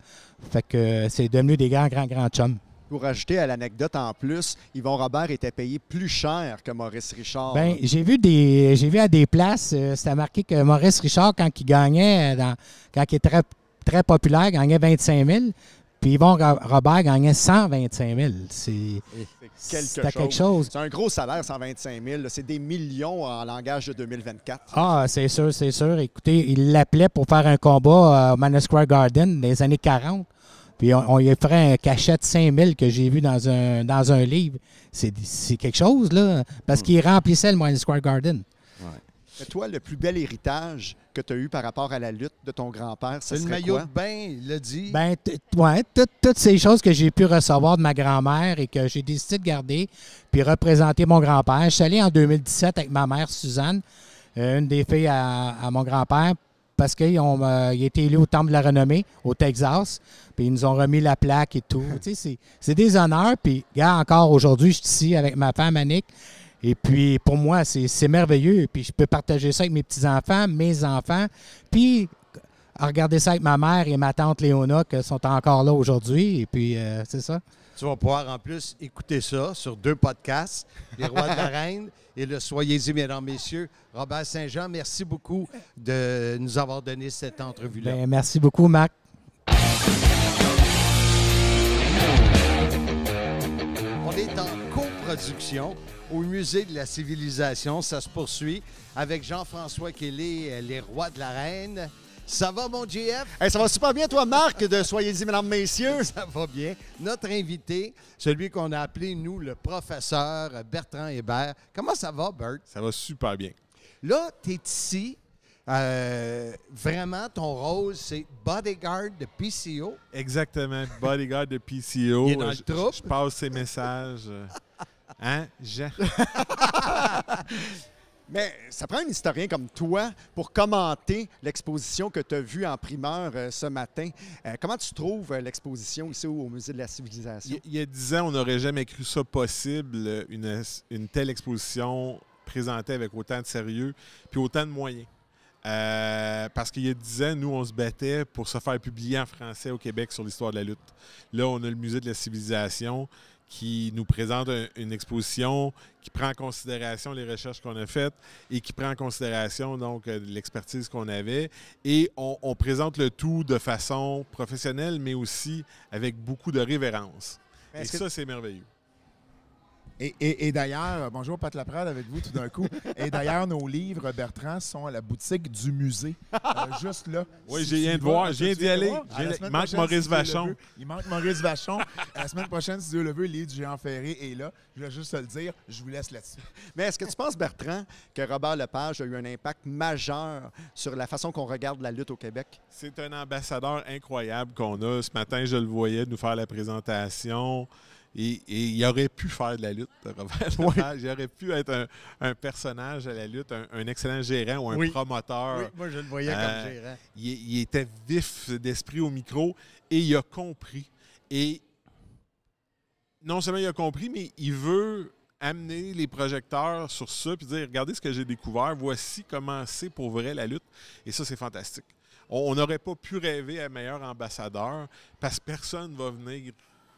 Fait que c'est devenu des grands, grands, grands chums. Pour ajouter à l'anecdote en plus, Yvon Robert était payé plus cher que Maurice Richard. Ben, j'ai vu des j'ai à des places, euh, c'était marqué que Maurice Richard, quand il gagnait, euh, quand il est très, très populaire, gagnait 25 000. Puis Yvon Robert gagnait 125 000. C'est quelque, chose. C'est un gros salaire, 125 000. C'est des millions en langage de 2024. Ah, c'est sûr, c'est sûr. Écoutez, il l'appelait pour faire un combat euh, au Manor Square Garden des années 40. Puis on, y ferait un cachette de 5000 que j'ai vu dans un, dans un livre. C'est quelque chose, là, parce hmm. qu'il remplissait le Moine Square Garden. Toi, le plus bel héritage que tu as eu par rapport à la lutte de ton grand-père, c'est le maillot de bain, il l'a dit. Ben, ouais, toutes ces choses que j'ai pu recevoir de ma grand-mère et que j'ai décidé de garder, puis représenter mon grand-père. Je suis allé en 2017 avec ma mère Suzanne, euh, une des filles à, à mon grand-père, parce qu'ils ont euh, été élus au Temple de la Renommée, au Texas, puis ils nous ont remis la plaque et tout. tu sais, c'est des honneurs, puis, gars, encore aujourd'hui, je suis ici avec ma femme, Annick, et puis, pour moi, c'est merveilleux. Puis, je peux partager ça avec mes petits-enfants, mes enfants. Puis, regarder ça avec ma mère et ma tante Léona, qui sont encore là aujourd'hui. Et puis, euh, c'est ça. Tu vas pouvoir en plus écouter ça sur deux podcasts, Les Rois de la Reine et le Soyez-y, mesdames, messieurs. Robert Saint-Jean, merci beaucoup de nous avoir donné cette entrevue-là. Ben, merci beaucoup, Marc. On est en coproduction au Musée de la Civilisation. Ça se poursuit avec Jean-François Kelly, euh, Les Rois de la Reine. Ça va, mon GF? ça va super bien, toi, Marc, de Soyez-y, mesdames, messieurs. Ça va bien. Notre invité, celui qu'on a appelé, nous, le professeur Bertrand Hébert. Comment ça va, Bert? Ça va super bien. Là, tu es ici. Euh, vraiment, ton rôle, c'est bodyguard de PCO. Exactement, bodyguard de PCO. Il est dans je, le troupe. Je passe ses messages. Euh, hein, Jean? Mais ça prend un historien comme toi pour commenter l'exposition que tu as vue en primeur euh, ce matin. Euh, comment tu trouves euh, l'exposition ici au, Musée de la Civilisation? Il, y a dix ans, on n'aurait jamais cru ça possible, une, telle exposition présentée avec autant de sérieux puis autant de moyens. parce qu'il y a dix ans, nous, on se battait pour se faire publier en français au Québec sur l'histoire de la lutte. Là, on a le Musée de la Civilisation qui nous présente une exposition qui prend en considération les recherches qu'on a faites et qui prend en considération donc euh, l'expertise qu'on avait. Et on, on, présente le tout de façon professionnelle, mais aussi avec beaucoup de révérence. Et ça, c'est merveilleux. Et, d'ailleurs, bonjour Pat Laprade avec vous tout d'un coup. Et d'ailleurs, nos livres, Bertrand, sont à la boutique du musée, euh, juste là. Oui, j'ai rien de voir, j'ai viens d'y aller. Il manque Maurice Vachon. Il manque Maurice Vachon. la semaine prochaine, si Dieu le veut, le du Ferré est là. Je veux juste te le dire, je vous laisse là-dessus. Mais est-ce que tu penses, Bertrand, que Robert Lepage a eu un impact majeur sur la façon qu'on regarde la lutte au Québec? C'est un ambassadeur incroyable qu'on a. Ce matin, je le voyais nous faire la présentation. Et, il aurait pu faire de la lutte, Robert pu être un, personnage à la lutte, un, excellent gérant ou un promoteur. Oui, moi, je le voyais comme euh, gérant. Il, était vif d'esprit au micro et il a compris. Et non seulement il a compris, mais il veut amener les projecteurs sur ça puis dire regardez ce que j'ai découvert, voici comment c'est pour vrai la lutte. Et ça, c'est fantastique. On n'aurait pas pu rêver un meilleur ambassadeur parce que personne ne va venir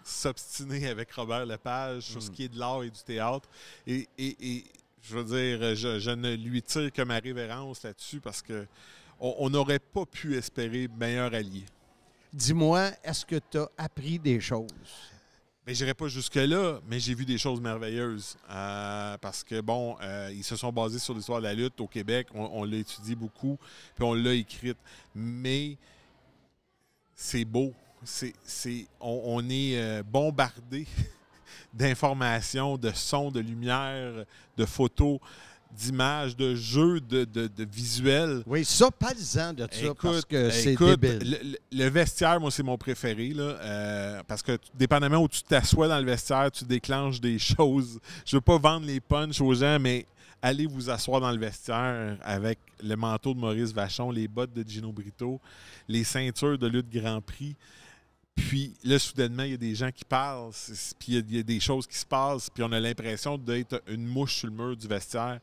s'obstiner avec Robert Lepage sur ce hmm. qui est de l'art et du théâtre. Et, je veux dire, je, ne lui tire que ma révérence là-dessus parce que on n'aurait pas pu espérer meilleur allié. Dis-moi, est-ce que tu as appris des choses? je ben, j'irai pas jusque-là, mais j'ai vu des choses merveilleuses. Euh, parce que, bon, euh, ils se sont basés sur l'histoire de la lutte au Québec. On, on l'a étudié beaucoup, puis on l'a écrite. Mais c'est beau c'est, on, est euh, bombardé d'informations, de sons, de lumières, de photos, d'images, de jeux, de, visuels. Oui, ça, pas disant de ça, parce que c'est débile. Le, vestiaire, moi, c'est mon préféré, euh, parce que dépendamment où tu t'assois dans le vestiaire, tu déclenches des choses. Je veux pas vendre les punchs aux gens, mais allez vous asseoir dans le vestiaire avec le manteau de Maurice Vachon, les bottes de Gino Brito, les ceintures de lutte Grand Prix. Puis là, soudainement, il y a des gens qui parlent, puis il y, a des choses qui se passent, puis on a l'impression d'être une mouche sur le mur du vestiaire.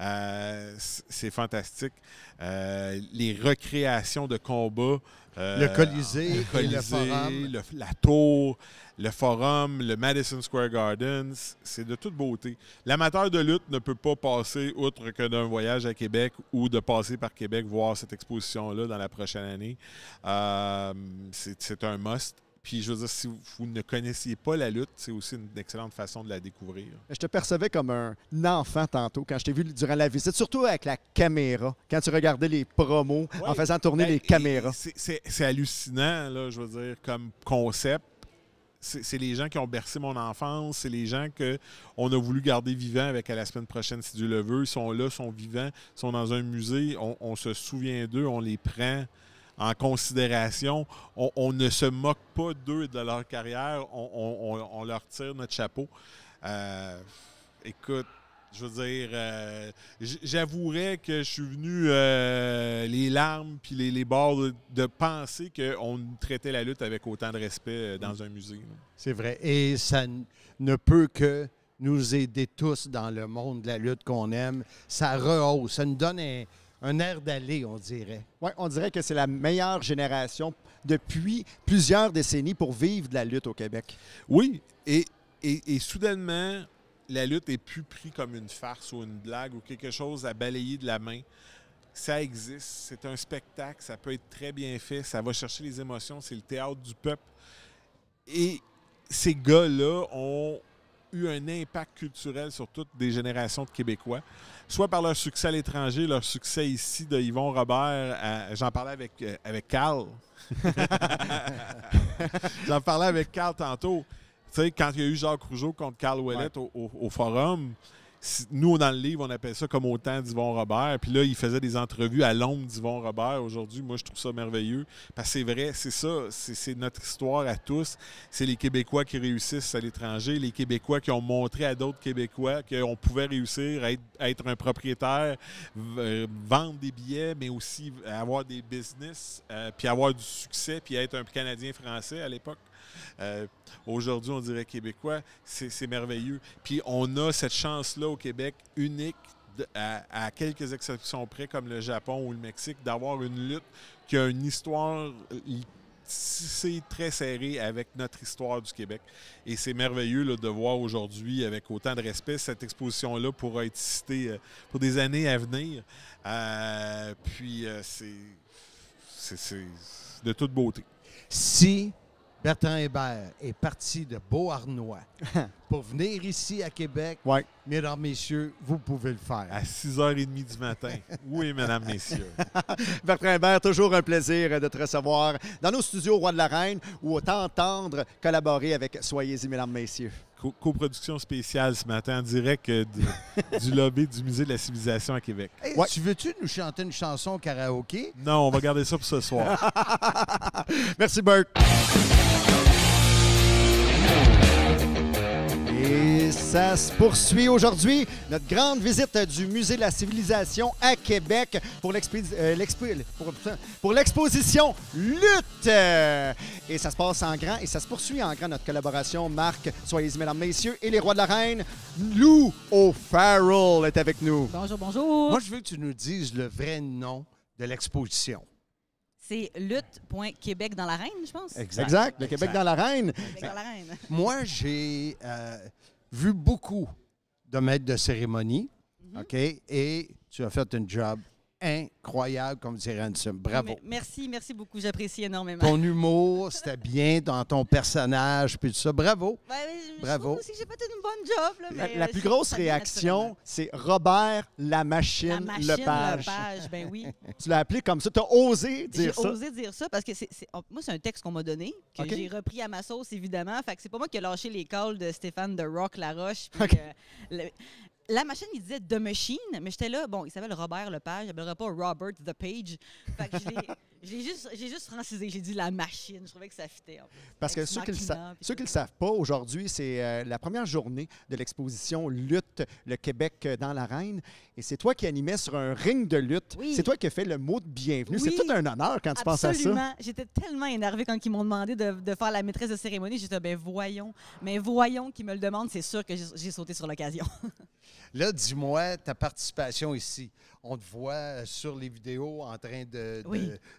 Euh, c'est fantastique. Euh, les recréations de combats euh, le Colisée, le Forum. la Tour, le Forum, le Madison Square Gardens, C'est de toute beauté. L'amateur de lutte ne peut pas passer outre que d'un voyage à Québec ou de passer par Québec voir cette exposition-là dans la prochaine année. Euh, c'est un must. Puis je veux dire, si vous, ne connaissiez pas la lutte, c'est aussi une excellente façon de la découvrir. Je te percevais comme un enfant tantôt quand je t'ai vu durant la visite, surtout avec la caméra, quand tu regardais les promos en faisant tourner ben, les caméras. C'est hallucinant, là, je veux dire, comme concept c'est les gens qui ont bercé mon enfance, c'est les gens qu'on a voulu garder vivants avec à la semaine prochaine, si Dieu le veut. Ils sont là, sont vivants, sont dans un musée, on se souvient d'eux, on les prend en considération. On, ne se moque pas d'eux et de leur carrière. On, leur tire notre chapeau. Euh, écoute, je veux dire, euh, j'avouerais que je suis venu euh, les larmes puis les, les bords de, de penser qu'on traitait la lutte avec autant de respect dans mm. un musée. C'est vrai. Et ça ne peut que nous aider tous dans le monde de la lutte qu'on aime. Ça rehausse, ça nous donne un, un air d'aller, on dirait. Oui, on dirait que c'est la meilleure génération depuis plusieurs décennies pour vivre de la lutte au Québec. Oui, et, soudainement, la lutte est plus prise comme une farce ou une blague ou quelque chose à balayer de la main. Ça existe, c'est un spectacle, ça peut être très bien fait, ça va chercher les émotions, c'est le théâtre du peuple. Et ces gars-là ont eu un impact culturel sur toutes des générations de Québécois, soit par leur succès à l'étranger, leur succès ici de Yvon Robert. J'en parlais avec, euh, avec Carl. J'en parlais avec Carl tantôt. Tu sais, quand il y a eu Jacques Rougeau contre Carl Ouellet au, forum, nous, dans le livre, on appelle ça comme au temps d'Yvon Robert. Puis là, il faisait des entrevues à l'ombre d'Yvon Robert aujourd'hui. Moi, je trouve ça merveilleux. Parce que c'est vrai, c'est ça, c'est notre histoire à tous. C'est les Québécois qui réussissent à l'étranger, les Québécois qui ont montré à d'autres Québécois qu'on pouvait réussir à être, un propriétaire, euh, vendre des billets, mais aussi avoir des business, euh, puis avoir du succès, puis être un Canadien français à l'époque. Euh, aujourd'hui, on dirait québécois, c'est merveilleux. Puis on a cette chance-là au Québec unique à, quelques exceptions près, comme le Japon ou le Mexique, d'avoir une lutte qui a une histoire euh, tissée très serrée avec notre histoire du Québec. Et c'est merveilleux de voir aujourd'hui, avec autant de respect, cette exposition-là pourra être citée euh, pour des années à venir. puis c'est de toute beauté. Si Bertrand Hébert est parti de Beauharnois pour venir ici à Québec. Oui. Mesdames, Messieurs, vous pouvez le faire. À 6h30 du matin. Oui, Mesdames, Messieurs. Bertrand Hébert, toujours un plaisir de te recevoir dans nos studios au Roi de la Reine ou entendre, collaborer avec Soyez-y, Mesdames, Messieurs coproduction spéciale ce matin en direct euh, du lobby du Musée de la Civilisation à Québec. Tu veux-tu nous chanter une chanson au karaoké? Non, on va garder ça pour ce soir. Merci, Bert. Ça se poursuit aujourd'hui. Notre grande visite du Musée de la Civilisation à Québec pour euh, l'exposition Lutte. Euh, et ça se passe en grand et ça se poursuit en grand. Notre collaboration, Marc, soyez mesdames, messieurs, et les rois de la reine, Lou O'Farrell est avec nous. Bonjour, bonjour. Moi, je veux que tu nous dises le vrai nom de l'exposition. C'est lutte.québec dans la reine, je pense. Exact. Le Québec dans la reine. Québec dans la reine. Moi, j'ai. Euh, vu beaucoup de maîtres de cérémonie, Et tu as fait un job incroyable, comme dirait Ransom. Bravo. Merci, merci beaucoup. J'apprécie énormément. Ton humour, c'était bien dans ton personnage, puis tout ça. Bravo. Ben, je Bravo. aussi que j'ai pas fait une bonne job. Là, la, plus grosse réaction, c'est Robert la machine, la machine Lepage. Ben oui. tu l'as appelé comme ça. Tu as osé dire ça. J'ai osé dire ça parce que c'est, oh, moi, c'est un texte qu'on m'a donné, que j'ai repris à ma sauce, évidemment. Fait que c'est pas moi qui ai lâché les calls de Stéphane de Rock Laroche. Puis, euh, la machine, il disait The Machine, mais j'étais là, bon, il s'appelle Robert Lepage, il n'appellera pas Robert The Page. Fait que j'ai juste, juste francisé, j'ai dit la machine. Je trouvais que ça fitait. Parce que ceux qui ne le savent pas aujourd'hui, c'est euh, la première journée de l'exposition Lutte, le Québec euh, dans l'arène. Et c'est toi qui animais sur un ring de lutte. C'est toi qui as fait le mot de bienvenue. C'est tout un honneur quand tu penses à ça. Absolument. J'étais tellement énervée quand ils m'ont demandé de, de, faire la maîtresse de cérémonie. J'étais, ben voyons, mais voyons qu'ils me le demandent. C'est sûr que j'ai sauté sur l'occasion. Là, dis-moi ta participation ici on te voit sur les vidéos en train de,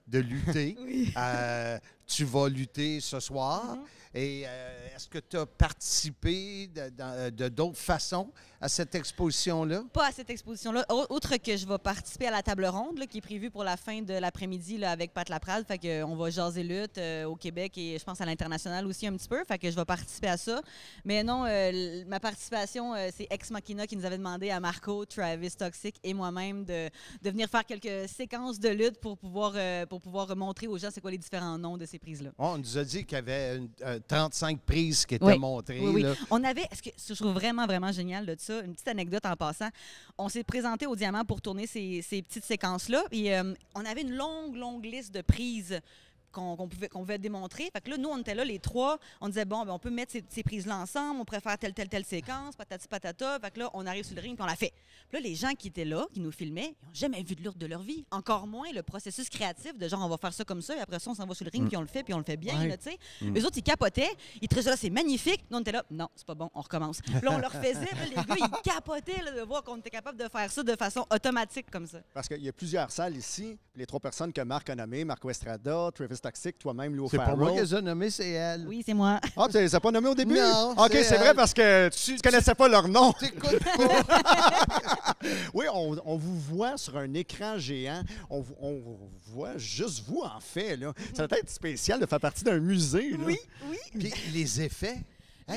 de, lutter. Euh, tu vas lutter ce soir. Mm-hmm. Et euh, est-ce que tu as participé euh, de d'autres façons à cette exposition-là? Pas à cette exposition-là. Autre que je vais participer à la table ronde qui est prévue pour la fin de l'après-midi avec Pat Laprade. Fait que on va jaser lutte au Québec et je pense à l'international aussi un petit peu. Fait que je vais participer à ça. Mais non, ma participation, c'est Ex Machina qui nous avait demandé à Marco, Travis Toxic et moi-même de euh, de, venir faire quelques séquences de lutte pour pouvoir, euh, pour pouvoir montrer aux gens c'est quoi les différents noms de ces prises-là. On nous a dit qu'il y avait 35 euh, prises qui étaient montrées. Oui, oui. On avait, ce que je trouve vraiment, vraiment génial de ça, une petite anecdote en passant. On s'est présenté au Diamant pour tourner ces, ces petites séquences-là et on avait une longue, longue liste de prises qu'on pouvait, démontrer. Fait que là, nous, on était là, les trois. On disait, bon, ben, on peut mettre ces, prises-là ensemble, on préfère telle, telle, telle séquence, patati patata. Fait que là, on arrive sur le ring, puis on l'a fait. là, les gens qui étaient là, qui nous filmaient, ils n'ont jamais vu de l'ourde de leur vie. Encore moins le processus créatif de genre, on va faire ça comme ça, et après ça, on s'en va sur le ring, mm. puis on le fait, puis on le fait bien, Les mm. autres, ils capotaient. Ils trouvaient ça, c'est magnifique. Nous, on était là, non, c'est pas bon, on recommence. là, on leur faisait, les gars, ils capotaient de voir qu'on était capable de faire ça de façon automatique comme ça. Parce qu'il y a plusieurs salles ici, les trois personnes que Marc a nommées, Marc Westrada, Travis Toxique, toi-même, Lou C'est pas moi qui les a nommés, c'est elle. Oui, c'est moi. Ah, tu les as pas nommés au début? Non. Ah, OK, c'est vrai parce que tu, connaissais pas leur nom. oui, on, on, vous voit sur un écran géant. On, on voit juste vous, en fait. Là. Ça doit être spécial de faire partie d'un musée. Là. Oui, oui. Puis les effets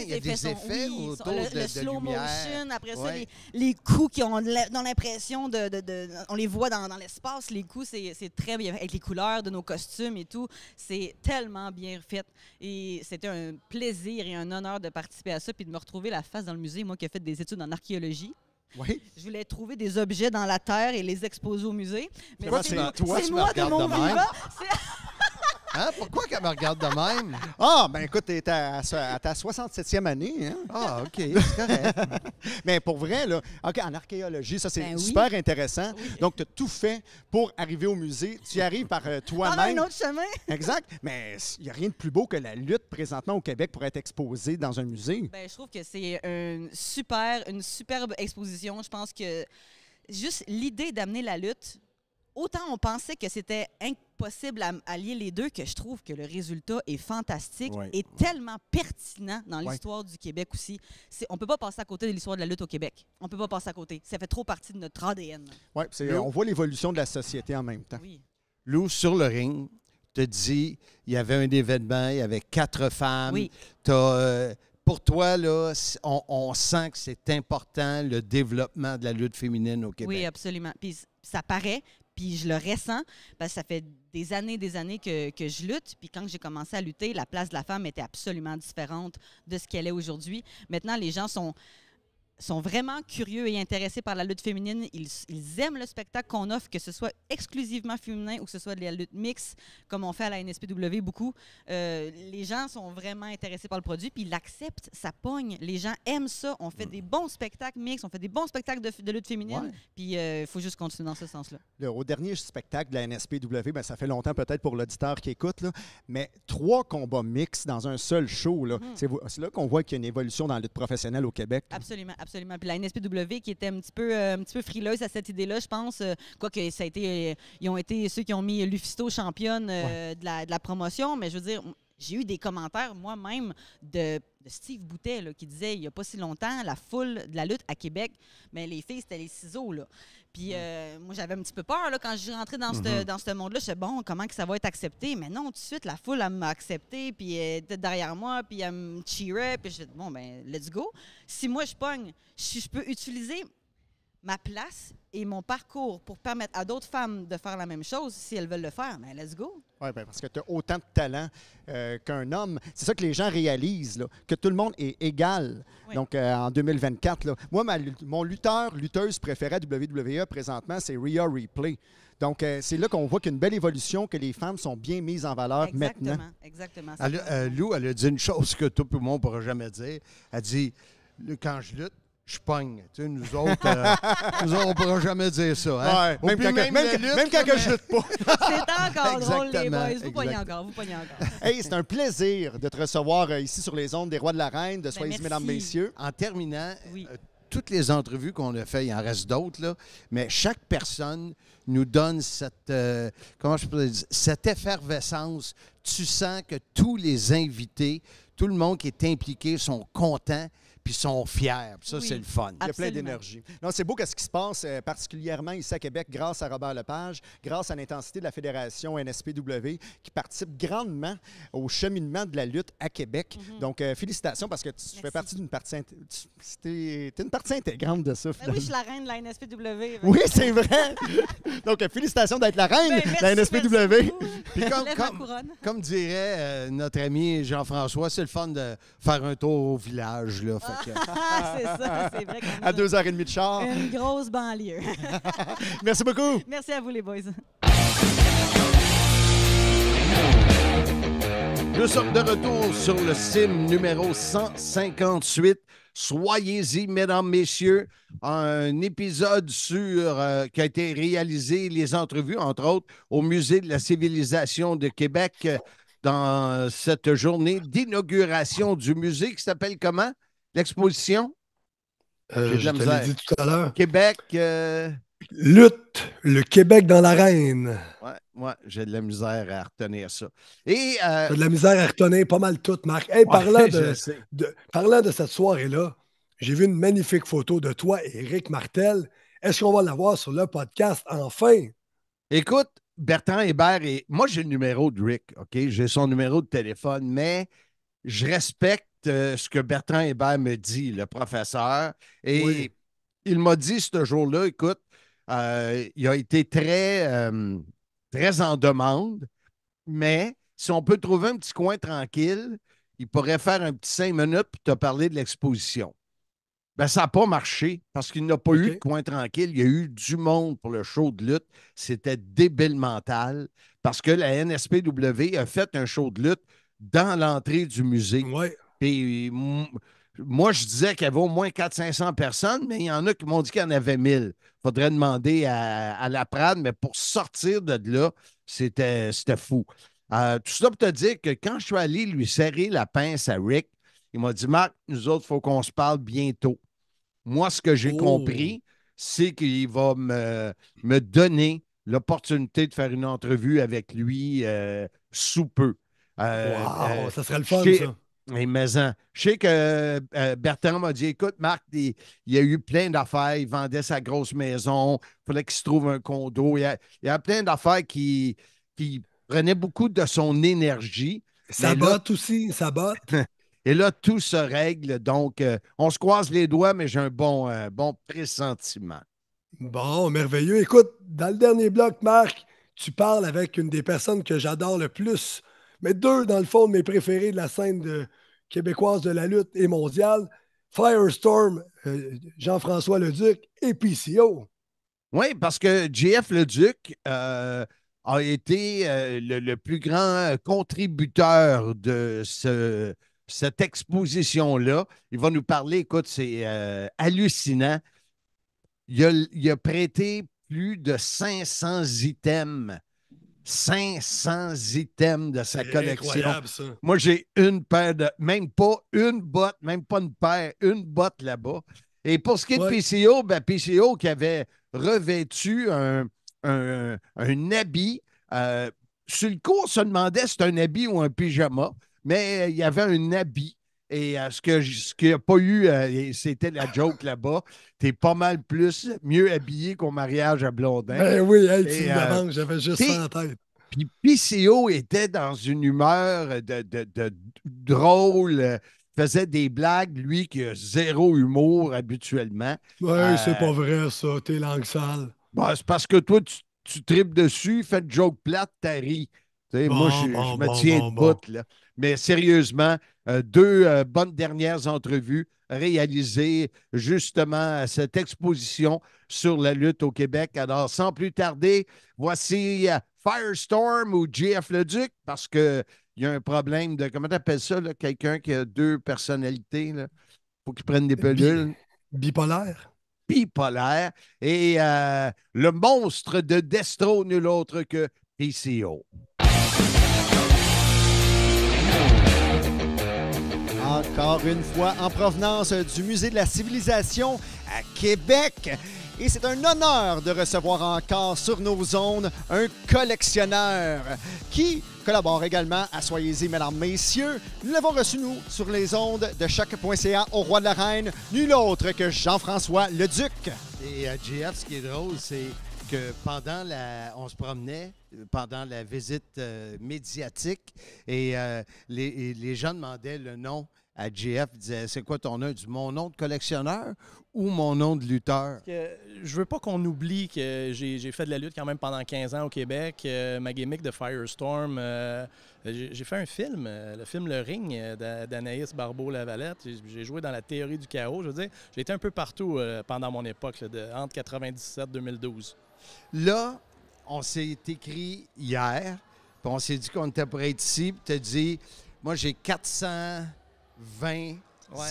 il y a des effets, le, le slow motion, après ça, les, coups qui ont l'impression de, On les voit dans, dans l'espace, les coups, c'est très bien. Avec les couleurs de nos costumes et tout, c'est tellement bien fait. Et c'était un plaisir et un honneur de participer à ça, puis de me retrouver la face dans le musée, moi qui ai fait des études en archéologie. Oui. Je voulais trouver des objets dans la terre et les exposer au musée. Mais c'est moi, moi de mon Hein? Pourquoi qu'elle me regarde de même? Ah, ben écoute, t'es à, à, ta 67e année. Hein? Ah, OK, c'est correct. Mais ben, pour vrai, là, OK, en archéologie, ça, c'est ben super intéressant. Donc, tu as tout fait pour arriver au musée. Tu y arrives par euh, toi-même. un autre chemin. exact. Mais il n'y a rien de plus beau que la lutte présentement au Québec pour être exposée dans un musée. Ben, je trouve que c'est une superbe exposition. Je pense que juste l'idée d'amener la lutte autant on pensait que c'était impossible à allier les deux que je trouve que le résultat est fantastique et tellement pertinent dans l'histoire du Québec aussi. On ne peut pas passer à côté de l'histoire de la lutte au Québec. On peut pas passer à côté. Ça fait trop partie de notre ADN. Oui, on voit l'évolution de la société en même temps. Lou, sur le ring, te dit, il y avait un événement, il y avait quatre femmes. Euh, pour toi, là, on, on sent que c'est important le développement de la lutte féminine au Québec. Oui, absolument. Puis ça paraît je le ressens parce que ça fait des années, des années que, que je lutte. Puis quand j'ai commencé à lutter, la place de la femme était absolument différente de ce qu'elle est aujourd'hui. Maintenant, les gens sont sont vraiment curieux et intéressés par la lutte féminine. Ils, aiment le spectacle qu'on offre, que ce soit exclusivement féminin ou que ce soit de la lutte mixte, comme on fait à la NSPW beaucoup. Euh, les gens sont vraiment intéressés par le produit, puis ils l'acceptent, ça pogne. Les gens aiment ça. On fait des bons spectacles mixtes, on fait des bons spectacles de, lutte féminine, puis euh, il faut juste continuer dans ce sens-là. Au dernier spectacle de la NSPW, ben, ça fait longtemps peut-être pour l'auditeur qui écoute, mais trois combats mixtes dans un seul show, hmm. c'est là qu'on voit qu'il y a une évolution dans la lutte professionnelle au Québec. Absolument, absolument absolument. Puis la NSPW qui était un petit peu, euh, un petit peu frileuse à cette idée-là, je pense. Euh, quoique ça a été. Euh, ils ont été ceux qui ont mis Lufisto championne de la promotion, mais je veux dire, j'ai eu des commentaires moi-même de de Steve Boutet qui disait il n'y a pas si longtemps, la foule de la lutte à Québec, mais ben, les filles, c'était les ciseaux. Là. Puis euh, moi, j'avais un petit peu peur là, quand je suis rentrée dans ce mm-hmm. monde-là. Je sais bon, comment que ça va être accepté? Mais non, tout de suite, la foule, elle m'a accepté, puis elle était derrière moi, puis elle me cheerait, puis je dis bon, ben let's go. Si moi, je pogne, je peux utiliser ma place et mon parcours pour permettre à d'autres femmes de faire la même chose, si elles veulent le faire, Mais ben, let's go. Oui, ben parce que tu as autant de talent euh, qu'un homme. C'est ça que les gens réalisent, là, que tout le monde est égal. Donc, euh, en 2024, moi, mon lutteur, lutteuse préférée à WWE présentement, c'est Ria Replay. Donc, euh, c'est là qu'on voit qu'une belle évolution, que les femmes sont bien mises en valeur maintenant. Exactement, exactement. Lou, elle a dit une chose que tout le monde ne pourra jamais dire. Elle dit, quand je lutte, je pogne. Euh, nous autres, on ne pourra jamais dire ça. Hein. même, quand, même, je pas. c'est encore drôle, les boys. Vous pognez encore, vous pognez encore. c'est un plaisir de te recevoir euh, ici sur les ondes des Rois de la Reine, de ben, Soyez, y mesdames, messieurs. En terminant, euh, toutes les entrevues qu'on a faites, il en reste d'autres, mais chaque personne nous donne cette, comment cette effervescence. Tu sens que tous les invités, tout le monde qui est impliqué sont contents puis sont fiers. Ça, c'est le fun. Il y a plein d'énergie. Non, c'est beau qu'est-ce qui se passe, euh, particulièrement ici à Québec, grâce à Robert Lepage, grâce à l'intensité de la Fédération NSPW, qui participe grandement au cheminement de la lutte à Québec. Mhm. Donc, euh, félicitations parce que tu fais partie d'une partie... Tu une partie intégrante de ça, ben Oui, je suis la reine de la NSPW. Oui, c'est vrai! Donc, euh, félicitations d'être la reine ben, de la NSPW. Puis comme, dirait notre ami Jean-François, c'est le fun de faire un tour au village. Là. ça, c'est vrai. À 2 deux heures et demie de char. Une grosse banlieue. Merci beaucoup. Merci à vous, les boys. Nous sommes de retour sur le sim numéro 158. Soyez-y, mesdames, messieurs. Un épisode sur euh, qui a été réalisé, les entrevues, entre autres, au Musée de la civilisation de Québec euh, dans cette journée d'inauguration du musée qui s'appelle comment? L'exposition? Euh, j'ai dit tout à l'heure. Québec. Euh, Lutte, le Québec dans l'arène. Ouais, moi, j'ai de la misère à retenir ça. Et, euh, J'ai de la misère à retenir pas mal tout, Marc. Hey, parlant, de, parlant de cette soirée-là, j'ai vu une magnifique photo de toi et Eric Martel. Est-ce qu'on va la voir sur le podcast enfin? Écoute, Bertrand Hébert, et moi j'ai le numéro de Rick, OK? J'ai son numéro de téléphone, mais je respecte ce que Bertrand Hébert me dit, le professeur. Et il m'a dit ce jour-là, écoute, euh, il a été très, euh, très en demande, mais si on peut trouver un petit coin tranquille, il pourrait faire un petit cinq minutes pour te parler de l'exposition. Ben, ça n'a pas marché parce qu'il n'a pas eu de coin tranquille. Il y a eu du monde pour le show de lutte. C'était débile mental parce que la NSPW a fait un show de lutte dans l'entrée du musée. Ouais. Puis moi, je disais qu'il y avait au moins 400-500 personnes, mais il y en a qui m'ont dit qu'il y en avait 1000. Il faudrait demander à, à, la Prade, mais pour sortir de là, c'était fou. Euh, tout ça pour te dire que quand je suis allé lui serrer la pince à Rick, il m'a dit Marc, nous autres, il faut qu'on se parle bientôt. Moi, ce que j'ai oh. compris, c'est qu'il va me, donner l'opportunité de faire une entrevue avec lui euh, sous peu. Euh, wow, ça serait le fun, ça. Mais maison. Hein, je sais que euh, Bertrand m'a dit écoute, Marc, il, y a eu plein d'affaires. Il vendait sa grosse maison. il fallait qu'il se trouve un condo. Il y a, plein d'affaires qui, prenaient beaucoup de son énergie. Ça botte aussi, ça botte. Et là, tout se règle. Donc, euh, on se croise les doigts, mais j'ai un bon, euh, bon pressentiment. Bon, merveilleux. Écoute, dans le dernier bloc, Marc, tu parles avec une des personnes que j'adore le plus, mais deux, dans le fond, mes préférés de la scène de, québécoise de la lutte et mondiale, Firestorm, euh, Jean-François Leduc et PCO. Oui, parce que JF Leduc euh, a été euh, le, plus grand contributeur de cette exposition-là. Il va nous parler, écoute, c'est hallucinant. il a prêté plus de 500 items 500 items de sa collection. Moi, j'ai une paire de. Même pas une botte, même pas une paire, une botte là-bas. Et pour ce qui est de PCO, ben, PCO qui avait revêtu un, habit. Euh, sur le cours, on se demandait si c'était un habit ou un pyjama, mais il y avait un habit et euh, ce que ce qu'il n'y a pas eu, euh, c'était la joke là-bas. T'es pas mal plus mieux habillé qu'au mariage à Blondin. Ben oui, elle, tu euh, j'avais juste ça en tête. Puis PCO était dans une humeur de, de, drôle, euh, faisait des blagues, lui qui a zéro humour habituellement. Oui, c'est pas vrai ça, t'es langue sale. Ben, c'est parce que toi, tu, tripes dessus, fais de joke plate, t'as ri. sais, moi, je, me tiens de bout, là. Mais sérieusement, euh, deux euh, bonnes dernières entrevues réalisées justement à cette exposition sur la lutte au Québec. Alors, sans plus tarder, voici euh, Firestorm ou JF Leduc, parce qu'il y a un problème de, comment t'appelles ça, quelqu'un qui a deux personnalités, Il faut qu'il prenne des pelules. Bipolaire bipolaire et le monstre de Destro, nul autre que PCO. encore une fois en provenance du Musée de la Civilisation à Québec. Et c'est un honneur de recevoir encore sur nos ondes un collectionneur qui collabore également à Soyez-y, mesdames, messieurs. Nous l'avons reçu, nous, sur les ondes de CA au Roi de la Reine, nul autre que Jean-François Leduc. Et à euh, GF, ce qui est drôle, c'est que pendant la. On se promenait euh, pendant la visite euh, médiatique et, les, et, les, gens demandaient le nom à JF disait C'est quoi ton nom Mon nom de collectionneur ou mon nom de lutteur euh, Je veux pas qu'on oublie que j'ai fait de la lutte quand même pendant 15 ans au Québec. Euh, ma gimmick de Firestorm, euh, j'ai fait un film, le film Le Ring d'Anaïs Barbeau-Lavalette. J'ai joué dans la théorie du chaos. Je veux dire, j'ai été un peu partout pendant mon époque, de, entre 97 2012. Là, on s'est écrit hier, puis on s'est dit qu'on était pour être ici, puis tu dit Moi, j'ai 400. 20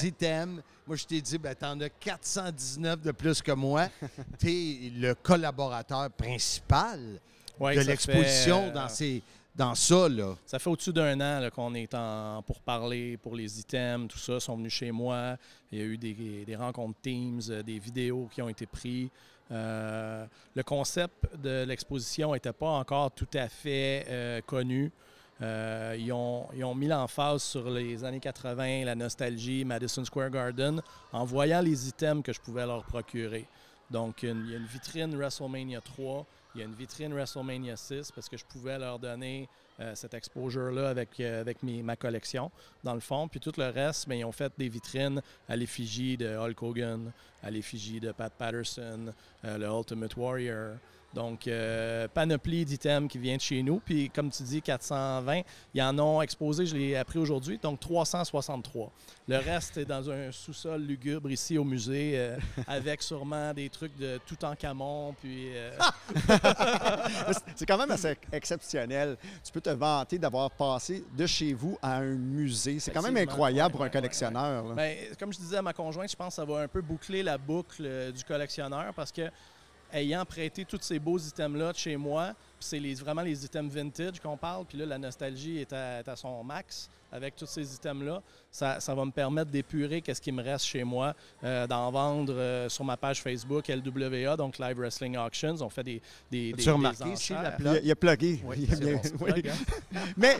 items. Moi, je t'ai dit, ben, t'en as 419 de plus que moi. T'es le collaborateur principal de l'exposition dans euh, ces dans ça. Là. Ça fait au-dessus d'un an qu'on est en pour parler, pour les items, tout ça. sont venus chez moi. Il y a eu des, des rencontres Teams, euh, des vidéos qui ont été prises. Euh, le concept de l'exposition n'était pas encore tout à fait connu. Euh, ils, ont, mis l'emphase sur les années 80, la nostalgie, Madison Square Garden, en voyant les items que je pouvais leur procurer. Donc, il y a une vitrine WrestleMania 3, il y a une vitrine WrestleMania 6, parce que je pouvais leur donner euh, cette exposure-là avec, euh, ma collection, dans le fond. Puis tout le reste, ben, ils ont fait des vitrines à l'effigie de Hulk Hogan, à l'effigie de Pat Patterson, le Ultimate Warrior. Donc, euh, panoplie d'items qui viennent de chez nous. Puis, comme tu dis, 420, ils en ont exposé, je l'ai appris aujourd'hui, donc 363. Le reste est dans un sous-sol lugubre ici au musée, euh, avec sûrement des trucs de tout en camon. Puis. Euh, c'est quand même assez exceptionnel. Tu peux te vanter d'avoir passé de chez vous à un musée. C'est quand même incroyable pour un collectionneur. Ben, comme je disais à ma conjointe, je pense que ça va un peu boucler la boucle du collectionneur parce que ayant prêté tous ces beaux items-là de chez moi, c'est les, vraiment les items vintage qu'on parle, puis là, la nostalgie est à son max avec tous ces items-là, ça, va me permettre d'épurer ce qui me reste chez moi, euh, d'en vendre euh, sur ma page Facebook LWA, donc Live Wrestling Auctions. On fait des. des, des tu Il, il a plugé. Hein. mais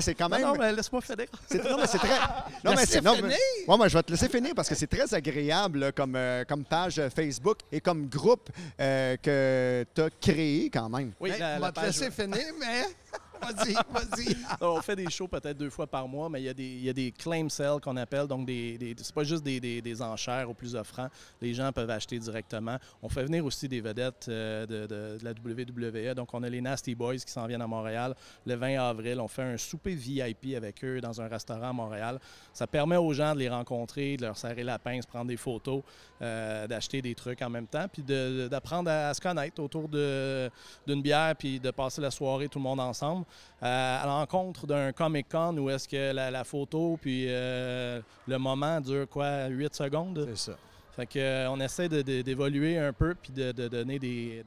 c'est quand même. Non, mais laisse-moi finir. Non, mais c'est très. Non, mais c'est. Ouais, moi, je vais te laisser finir parce que c'est très agréable comme, euh, comme page Facebook et comme groupe que tu as créé quand même. Oui, je ben, vais te laisser finir, mais. vas-y, vas-y. on fait des shows peut-être deux fois par mois, mais il y a des, claims claim sales qu'on appelle, donc des, n'est pas juste des, enchères au plus offrant. Les gens peuvent acheter directement. On fait venir aussi des vedettes euh, de, la WWE. Donc, on a les Nasty Boys qui s'en viennent à Montréal le 20 avril. On fait un souper VIP avec eux dans un restaurant à Montréal. Ça permet aux gens de les rencontrer, de leur serrer la pince, prendre des photos, euh, d'acheter des trucs en même temps, puis d'apprendre à, à, se connaître autour d'une bière, puis de passer la soirée tout le monde ensemble. Euh, à, l'encontre d'un Comic Con où est-ce que la, photo puis euh, le moment dure quoi, 8 secondes? C'est ça. Fait que, euh, on essaie d'évoluer un peu puis de, donner des,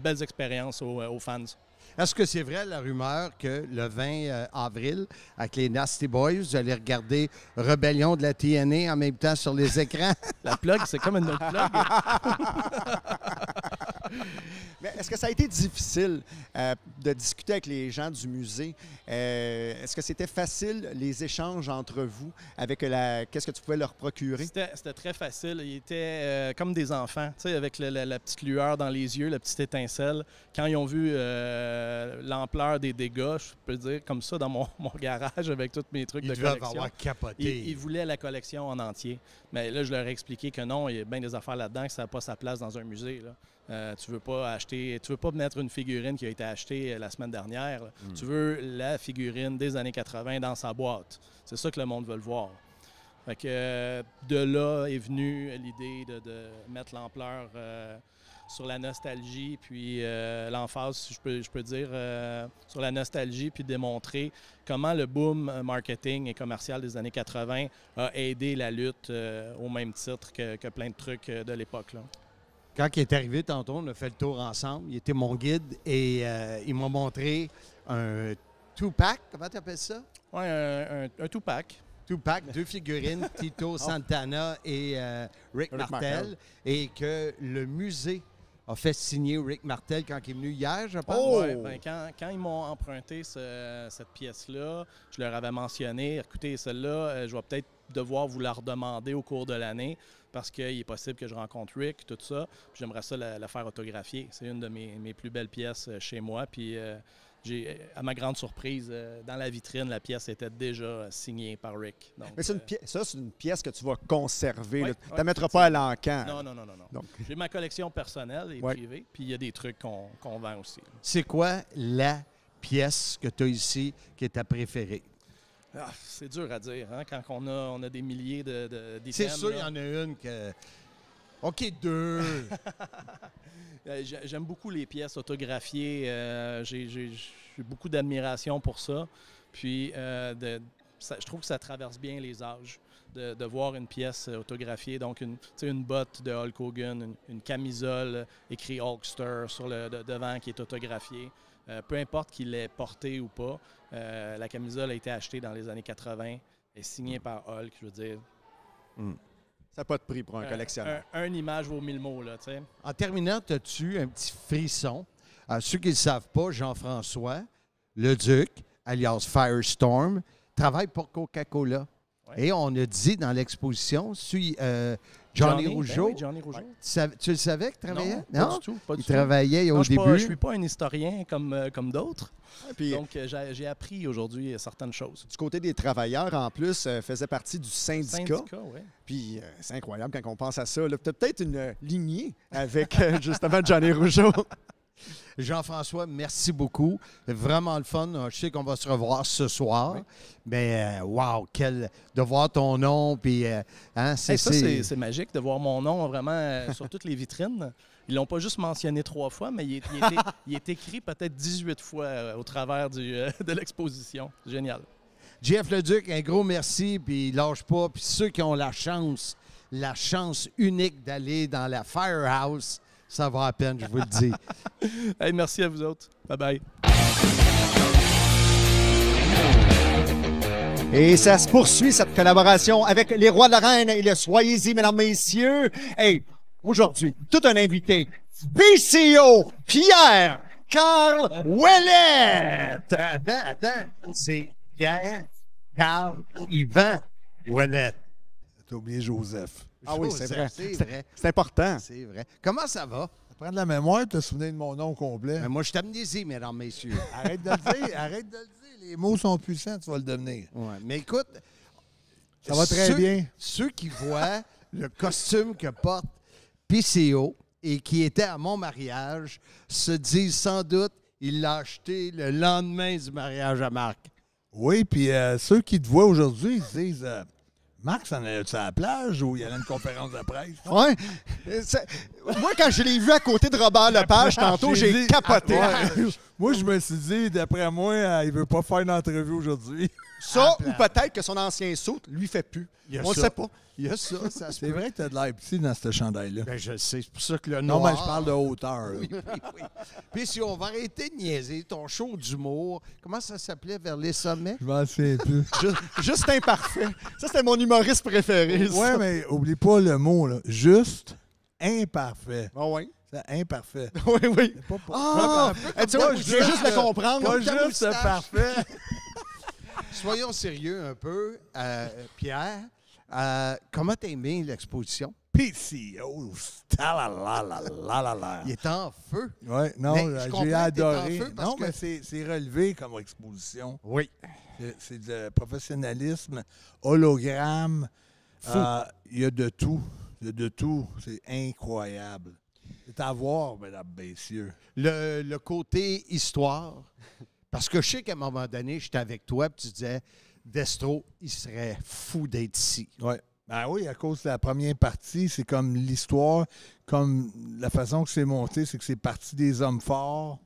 belles expériences aux, fans. Est-ce que c'est vrai la rumeur que le 20 avril, avec les Nasty Boys, vous allez regarder Rebellion de la TNA en même temps sur les écrans? la plug, c'est comme une autre plug. Est-ce que ça a été difficile euh, de discuter avec les gens du musée? Euh, est-ce que c'était facile, les échanges entre vous, avec la qu'est-ce que tu pouvais leur procurer? C'était très facile. Ils étaient euh, comme des enfants, avec la, la, petite lueur dans les yeux, la petite étincelle. Quand ils ont vu l'ampleur des dégâts, je peux dire, comme ça, dans mon, garage, avec tous mes trucs de collection. Avoir capoté. Ils, voulaient la collection en entier. Mais là, je leur ai expliqué que non, il y a bien des affaires là-dedans, que ça n'a pas sa place dans un musée. Là. Euh, tu veux pas acheter, tu veux pas mettre une figurine qui a été achetée euh, la semaine dernière. Hmm. Tu veux la figurine des années 80 dans sa boîte. C'est ça que le monde veut le voir. Fait euh, de là est venue l'idée de, mettre l'ampleur sur la nostalgie, puis l'emphase, si je peux, je peux dire, sur la nostalgie, puis démontrer comment le boom marketing et commercial des années 80 a aidé la lutte au même titre que, que plein de trucs de l'époque. Quand il est arrivé tantôt, on a fait le tour ensemble. Il était mon guide et euh, il m'a montré un two-pack. Comment tu appelles ça? Oui, un, un, pack two-pack. deux figurines, Tito oh. Santana et euh, Rick, Martel, et que le musée a fait signer Rick Martel quand il est venu hier, je pense. Oh! Ben, quand, ils m'ont emprunté cette pièce-là, je leur avais mentionné, écoutez, celle-là, euh, je vais peut-être devoir vous la redemander au cours de l'année parce qu'il est possible que je rencontre Rick, tout ça. J'aimerais ça la, faire autographier. C'est une de mes, plus belles pièces euh, chez moi. Puis euh, j'ai, à ma grande surprise, euh, dans la vitrine, la pièce était déjà signée par Rick. Mais c'est une pièce, ça, c'est une pièce que tu vas conserver. tu ne la mettras pas à l'encan. Non, non, non, non. Donc... J'ai ma collection personnelle et privée, puis il y a des trucs qu'on, qu'on vend aussi. C'est quoi la pièce que tu as ici qui est ta préférée? Ah, c'est dur à dire, hein, quand on a, des milliers de, C'est sûr, il y en a une que. OK, deux. Euh, j'aime beaucoup les pièces autographiées. Euh, j'ai beaucoup d'admiration pour ça. Puis, euh, je trouve que ça traverse bien les âges de, voir une pièce autographiée. Donc, une, une botte de Hulk Hogan, une, camisole écrit Hulkster sur le devant qui est autographiée. Euh, peu importe qu'il l'ait porté ou pas, euh, la camisole a été achetée dans les années 80 et signée par Hulk, je veux dire. Hmm. Ça n'a pas de prix pour un, euh, collectionneur. Un, image vaut mille mots, là, tu sais. En terminant, as-tu un petit frisson? À ceux qui ne le savent pas, Jean-François, le Duc, alias Firestorm, travaille pour Coca-Cola. Et on a dit dans l'exposition, suis euh, Johnny, ben Rougeau, Tu, le savais qu'il travaillait? Non, pas du tout. il travaillait au début. je ne suis pas un historien comme, euh, comme d'autres. Donc, euh, j'ai appris aujourd'hui euh, certaines choses. Du côté des travailleurs, en plus, faisait partie du syndicat. syndicat Puis, c'est incroyable quand on pense à ça. Tu as peut-être une lignée avec justement Johnny Rougeau. Jean-François, merci beaucoup. Vraiment le fun. Je sais qu'on va se revoir ce soir. Mais euh, wow, quel de voir ton nom puis euh, hein, c'est c'est magique de voir mon nom vraiment euh, sur toutes les vitrines. Ils l'ont pas juste mentionné trois fois, mais il est, écrit peut-être 18 fois au travers de l'exposition. Génial. Jeff Leduc, un gros merci, puis lâche pas. Puis ceux qui ont la chance, la chance unique d'aller dans la Firehouse, ça va à peine, je vous le dis. hey, merci à vous autres. Bye-bye. Et ça se poursuit, cette collaboration avec les rois de la reine et le Soyez-y, mesdames, messieurs. Hey, aujourd'hui, tout un invité. BCO Pierre Carl Ouellet. Attends, attends. C'est Pierre Carl Yvan Ouellet. T'as oublié Joseph. Ah oui, c'est vrai. C'est important. C'est vrai. Comment ça va? prendre de la mémoire, te souvenir de mon nom complet. Mais ben, moi, je suis amnésie, mesdames, messieurs. arrête de le dire, arrête de le dire. Les mots sont puissants, tu vas le devenir. Ouais. Mais écoute, ça va très bien. Ceux qui voient le costume que porte PCO et qui était à mon mariage se disent sans doute il l'a acheté le lendemain du mariage à Marc. Oui, puis euh, ceux qui te voient aujourd'hui, ils disent. Euh, Marc, ça en allait à la plage ou il y avait une conférence de presse? Euh, moi, quand je l'ai vu à côté de Robert Lepage tantôt, j'ai capoté. Ah, moi, je me suis dit, d'après moi, il veut pas faire une interview aujourd'hui. Ça, ou peut-être que son ancien saut lui fait plus. On ne sait pas. Il y a ça. c'est vrai que tu as de l'air petit dans ce chandail-là. Ben, je sais. C'est pour ça que le nom, Non, mais je parle de hauteur. Puis si on va arrêter de niaiser, ton show d'humour, comment ça s'appelait vers les sommets? Je m'en souviens plus. Juste, imparfait. Ça, c'était mon humoriste préféré. Oui, mais oublie pas le mot. Là. Juste imparfait. Ah oui. C'est imparfait. oui, oui. ah, ah eh, tu vois, je veux juste le comprendre. Pas juste parfait soyons sérieux un peu, euh, Pierre. Euh, comment t'as aimé l'exposition? PCO, Il est en feu. Oui, non, euh, j'ai adoré. Non, que... mais c'est relevé comme exposition. Oui. C'est du professionnalisme, hologramme. Il y a de tout. Il y a de tout. C'est incroyable. C'est à voir, mesdames, messieurs. Le, le côté histoire, parce que je sais qu'à un moment donné, j'étais avec toi, et tu disais, Destro, il serait fou d'être ici. Ben oui, à cause de la première partie, c'est comme l'histoire, comme la façon que c'est monté, c'est que c'est parti des hommes forts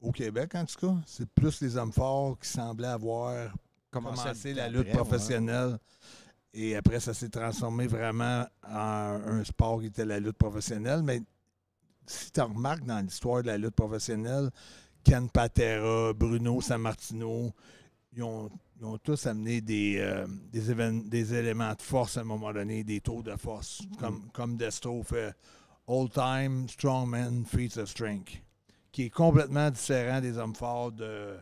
au Québec, en tout cas. C'est plus les hommes forts qui semblaient avoir commencé, la lutte professionnelle. Et après, ça s'est transformé vraiment en un sport qui était la lutte professionnelle. Mais si tu remarques dans l'histoire de la lutte professionnelle, Ken Patera, Bruno Sammartino, ils ont, ils ont tous amené des, euh, des, éléments de force à un moment donné, des taux de force, mm. comme, comme Desto fait Old Time Strongman Feats of Strength, qui est complètement différent des hommes forts de,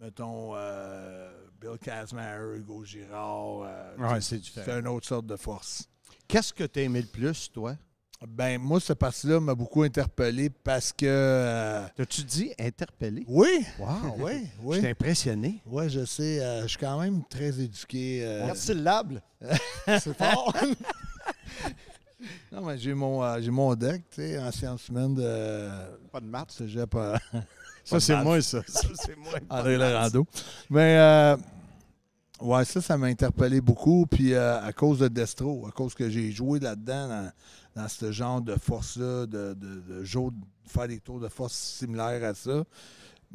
mettons, euh, Bill Kazmaier, Hugo Girard. Euh, c'est une autre sorte de force. Qu'est-ce que tu as aimé le plus, toi, ben, moi, cette partie là m'a beaucoup interpellé parce que. Euh, T'as-tu dit interpellé? Oui. Wow, oui, oui. J'étais impressionné. Oui, je sais. Euh, je suis quand même très éduqué. Euh... C'est fort. non, mais j'ai mon, euh, mon deck, tu sais, en sciences humaines de. Pas de maths. j'ai pas ça, c'est moi, ça. ça, c'est moi. André rando Mais. Ouais, ça, ça m'a interpellé beaucoup. Puis à cause de Destro, à cause que j'ai joué là-dedans, dans dans ce genre de force-là, de, de, de, faire des tours de force similaires à ça.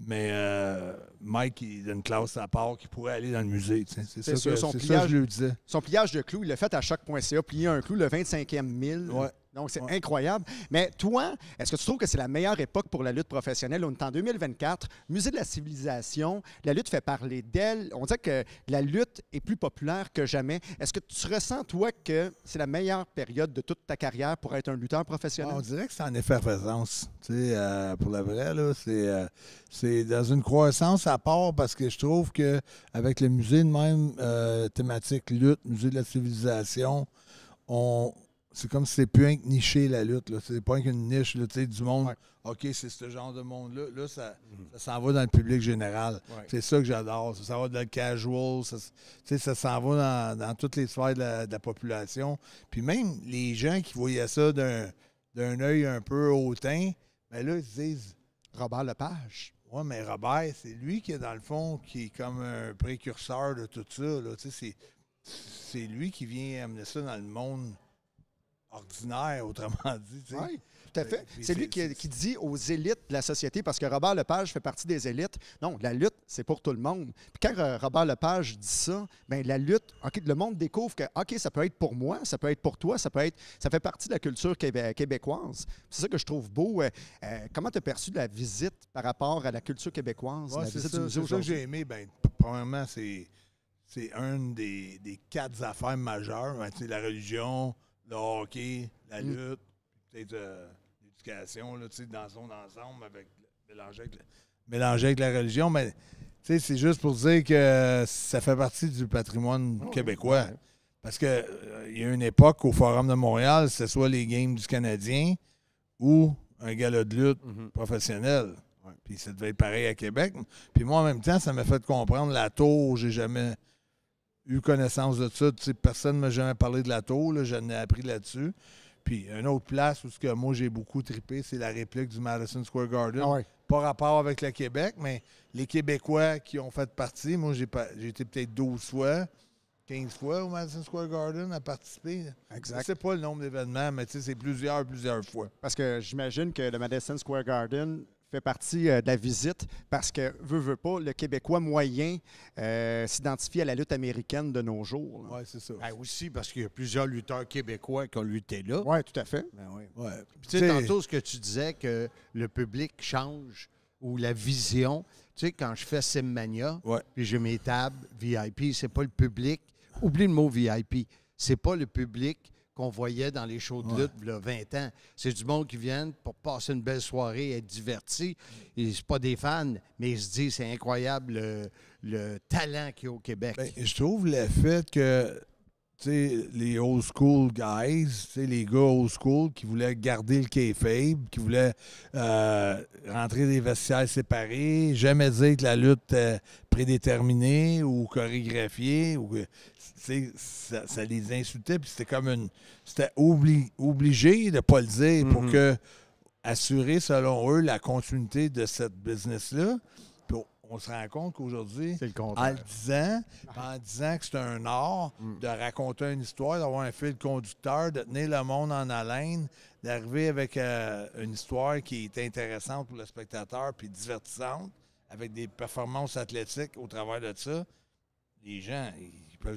Mais euh, Mike, il a une classe à part qui pourrait aller dans le musée. C'est ça, son pliage, je lui disais. Son pliage de clous, il l'a fait à chaque choc.ca, plier un clou le 25e mille. Donc, c'est incroyable. Mais toi, est-ce que tu trouves que c'est la meilleure époque pour la lutte professionnelle? On est en 2024, musée de la civilisation, la lutte fait parler d'elle. On dirait que la lutte est plus populaire que jamais. Est-ce que tu ressens, toi, que c'est la meilleure période de toute ta carrière pour être un lutteur professionnel? Ah, on dirait que c'est en effervescence. Tu sais, euh, pour le vrai, euh, c'est dans une croissance à part parce que je trouve que avec le musée de même euh, thématique lutte, musée de la civilisation, on, c'est comme si c'était plus un que la lutte. C'est pas qu'une niche sais, du monde. OK, c'est ce genre de monde-là. Là, ça, mhm. s'en va dans le public général. C'est ça que j'adore. Ça, s'en va dans le casual. Ça, ça s'en va dans, dans, toutes les sphères de la, population. Puis même les gens qui voyaient ça d'un œil un peu hautain, mais ben là, ils se disent Robert Lepage. Oui, mais Robert, c'est lui qui est dans le fond, qui est comme un précurseur de tout ça. C'est lui qui vient amener ça dans le monde ordinaire, autrement dit. Oui, tout à fait. C'est lui qui, dit aux élites de la société, parce que Robert Lepage fait partie des élites. Non, la lutte, c'est pour tout le monde. Puis quand euh, Robert Lepage dit ça, ben la lutte, okay, le monde découvre que OK, ça peut être pour moi, ça peut être pour toi, ça peut être. ça fait partie de la culture québécoise. C'est ça que je trouve beau. Euh, euh, comment tu as perçu la visite par rapport à la culture québécoise? c'est que j'ai aimé. Ben, premièrement, c'est. C'est une des, quatre affaires majeures. Hein, sais, la religion, le hockey, la mm. lutte, peut-être euh, l'éducation, dans son ensemble, avec, avec, la religion. Mais c'est juste pour dire que ça fait partie du patrimoine ah québécois. Parce qu'il euh, y a une époque au Forum de Montréal, ce soit les games du Canadien ou un gala de lutte mm-hmm. professionnel. Puis ça devait être pareil à Québec. Puis moi, en même temps, ça m'a fait comprendre la tour, j'ai jamais eu connaissance de ça. personne ne m'a jamais parlé de la tour. je n'ai appris là-dessus. Puis, une autre place où ce que moi j'ai beaucoup trippé, c'est la réplique du Madison Square Garden. Ah pas rapport avec le Québec, mais les Québécois qui ont fait partie, moi j'ai, été peut-être 12 fois, 15 fois au Madison Square Garden à participer. Exact. Je sais pas le nombre d'événements, mais c'est plusieurs, plusieurs fois. Parce que j'imagine que le Madison Square Garden, fait partie euh, de la visite parce que, veut, veut pas, le Québécois moyen euh, s'identifie à la lutte américaine de nos jours. Oui, c'est ça. Ben, aussi parce qu'il y a plusieurs lutteurs québécois qui ont lutté là. Oui, tout à fait. Ben ouais. Tu sais, tantôt, ce que tu disais, que le public change ou la vision. Tu sais, quand je fais Simmania, ouais. puis j'ai mes tables VIP, c'est pas le public. Oublie le mot VIP. C'est pas le public qu'on voyait dans les shows de lutte, a 20 ans. C'est du monde qui vient pour passer une belle soirée, être diverti. Ils sont pas des fans, mais ils se disent c'est incroyable le, talent qu'il y a au Québec. Ben, je trouve le fait que les old school guys, c'est les gars old school qui voulaient garder le kayfabe, qui voulaient euh, rentrer des vestiaires séparés, jamais dire que la lutte euh, prédéterminée ou chorégraphiée, ou ça, les insultait, puis c'était comme C'était obligé de ne pas le dire pour mm-hmm. que assurer, selon eux, la continuité de cette business-là on se rend compte qu'aujourd'hui, en le disant, en disant que c'est un art de raconter une histoire, d'avoir un fil conducteur, de tenir le monde en haleine, d'arriver avec euh, une histoire qui est intéressante pour le spectateur puis divertissante, avec des performances athlétiques au travers de ça, les gens,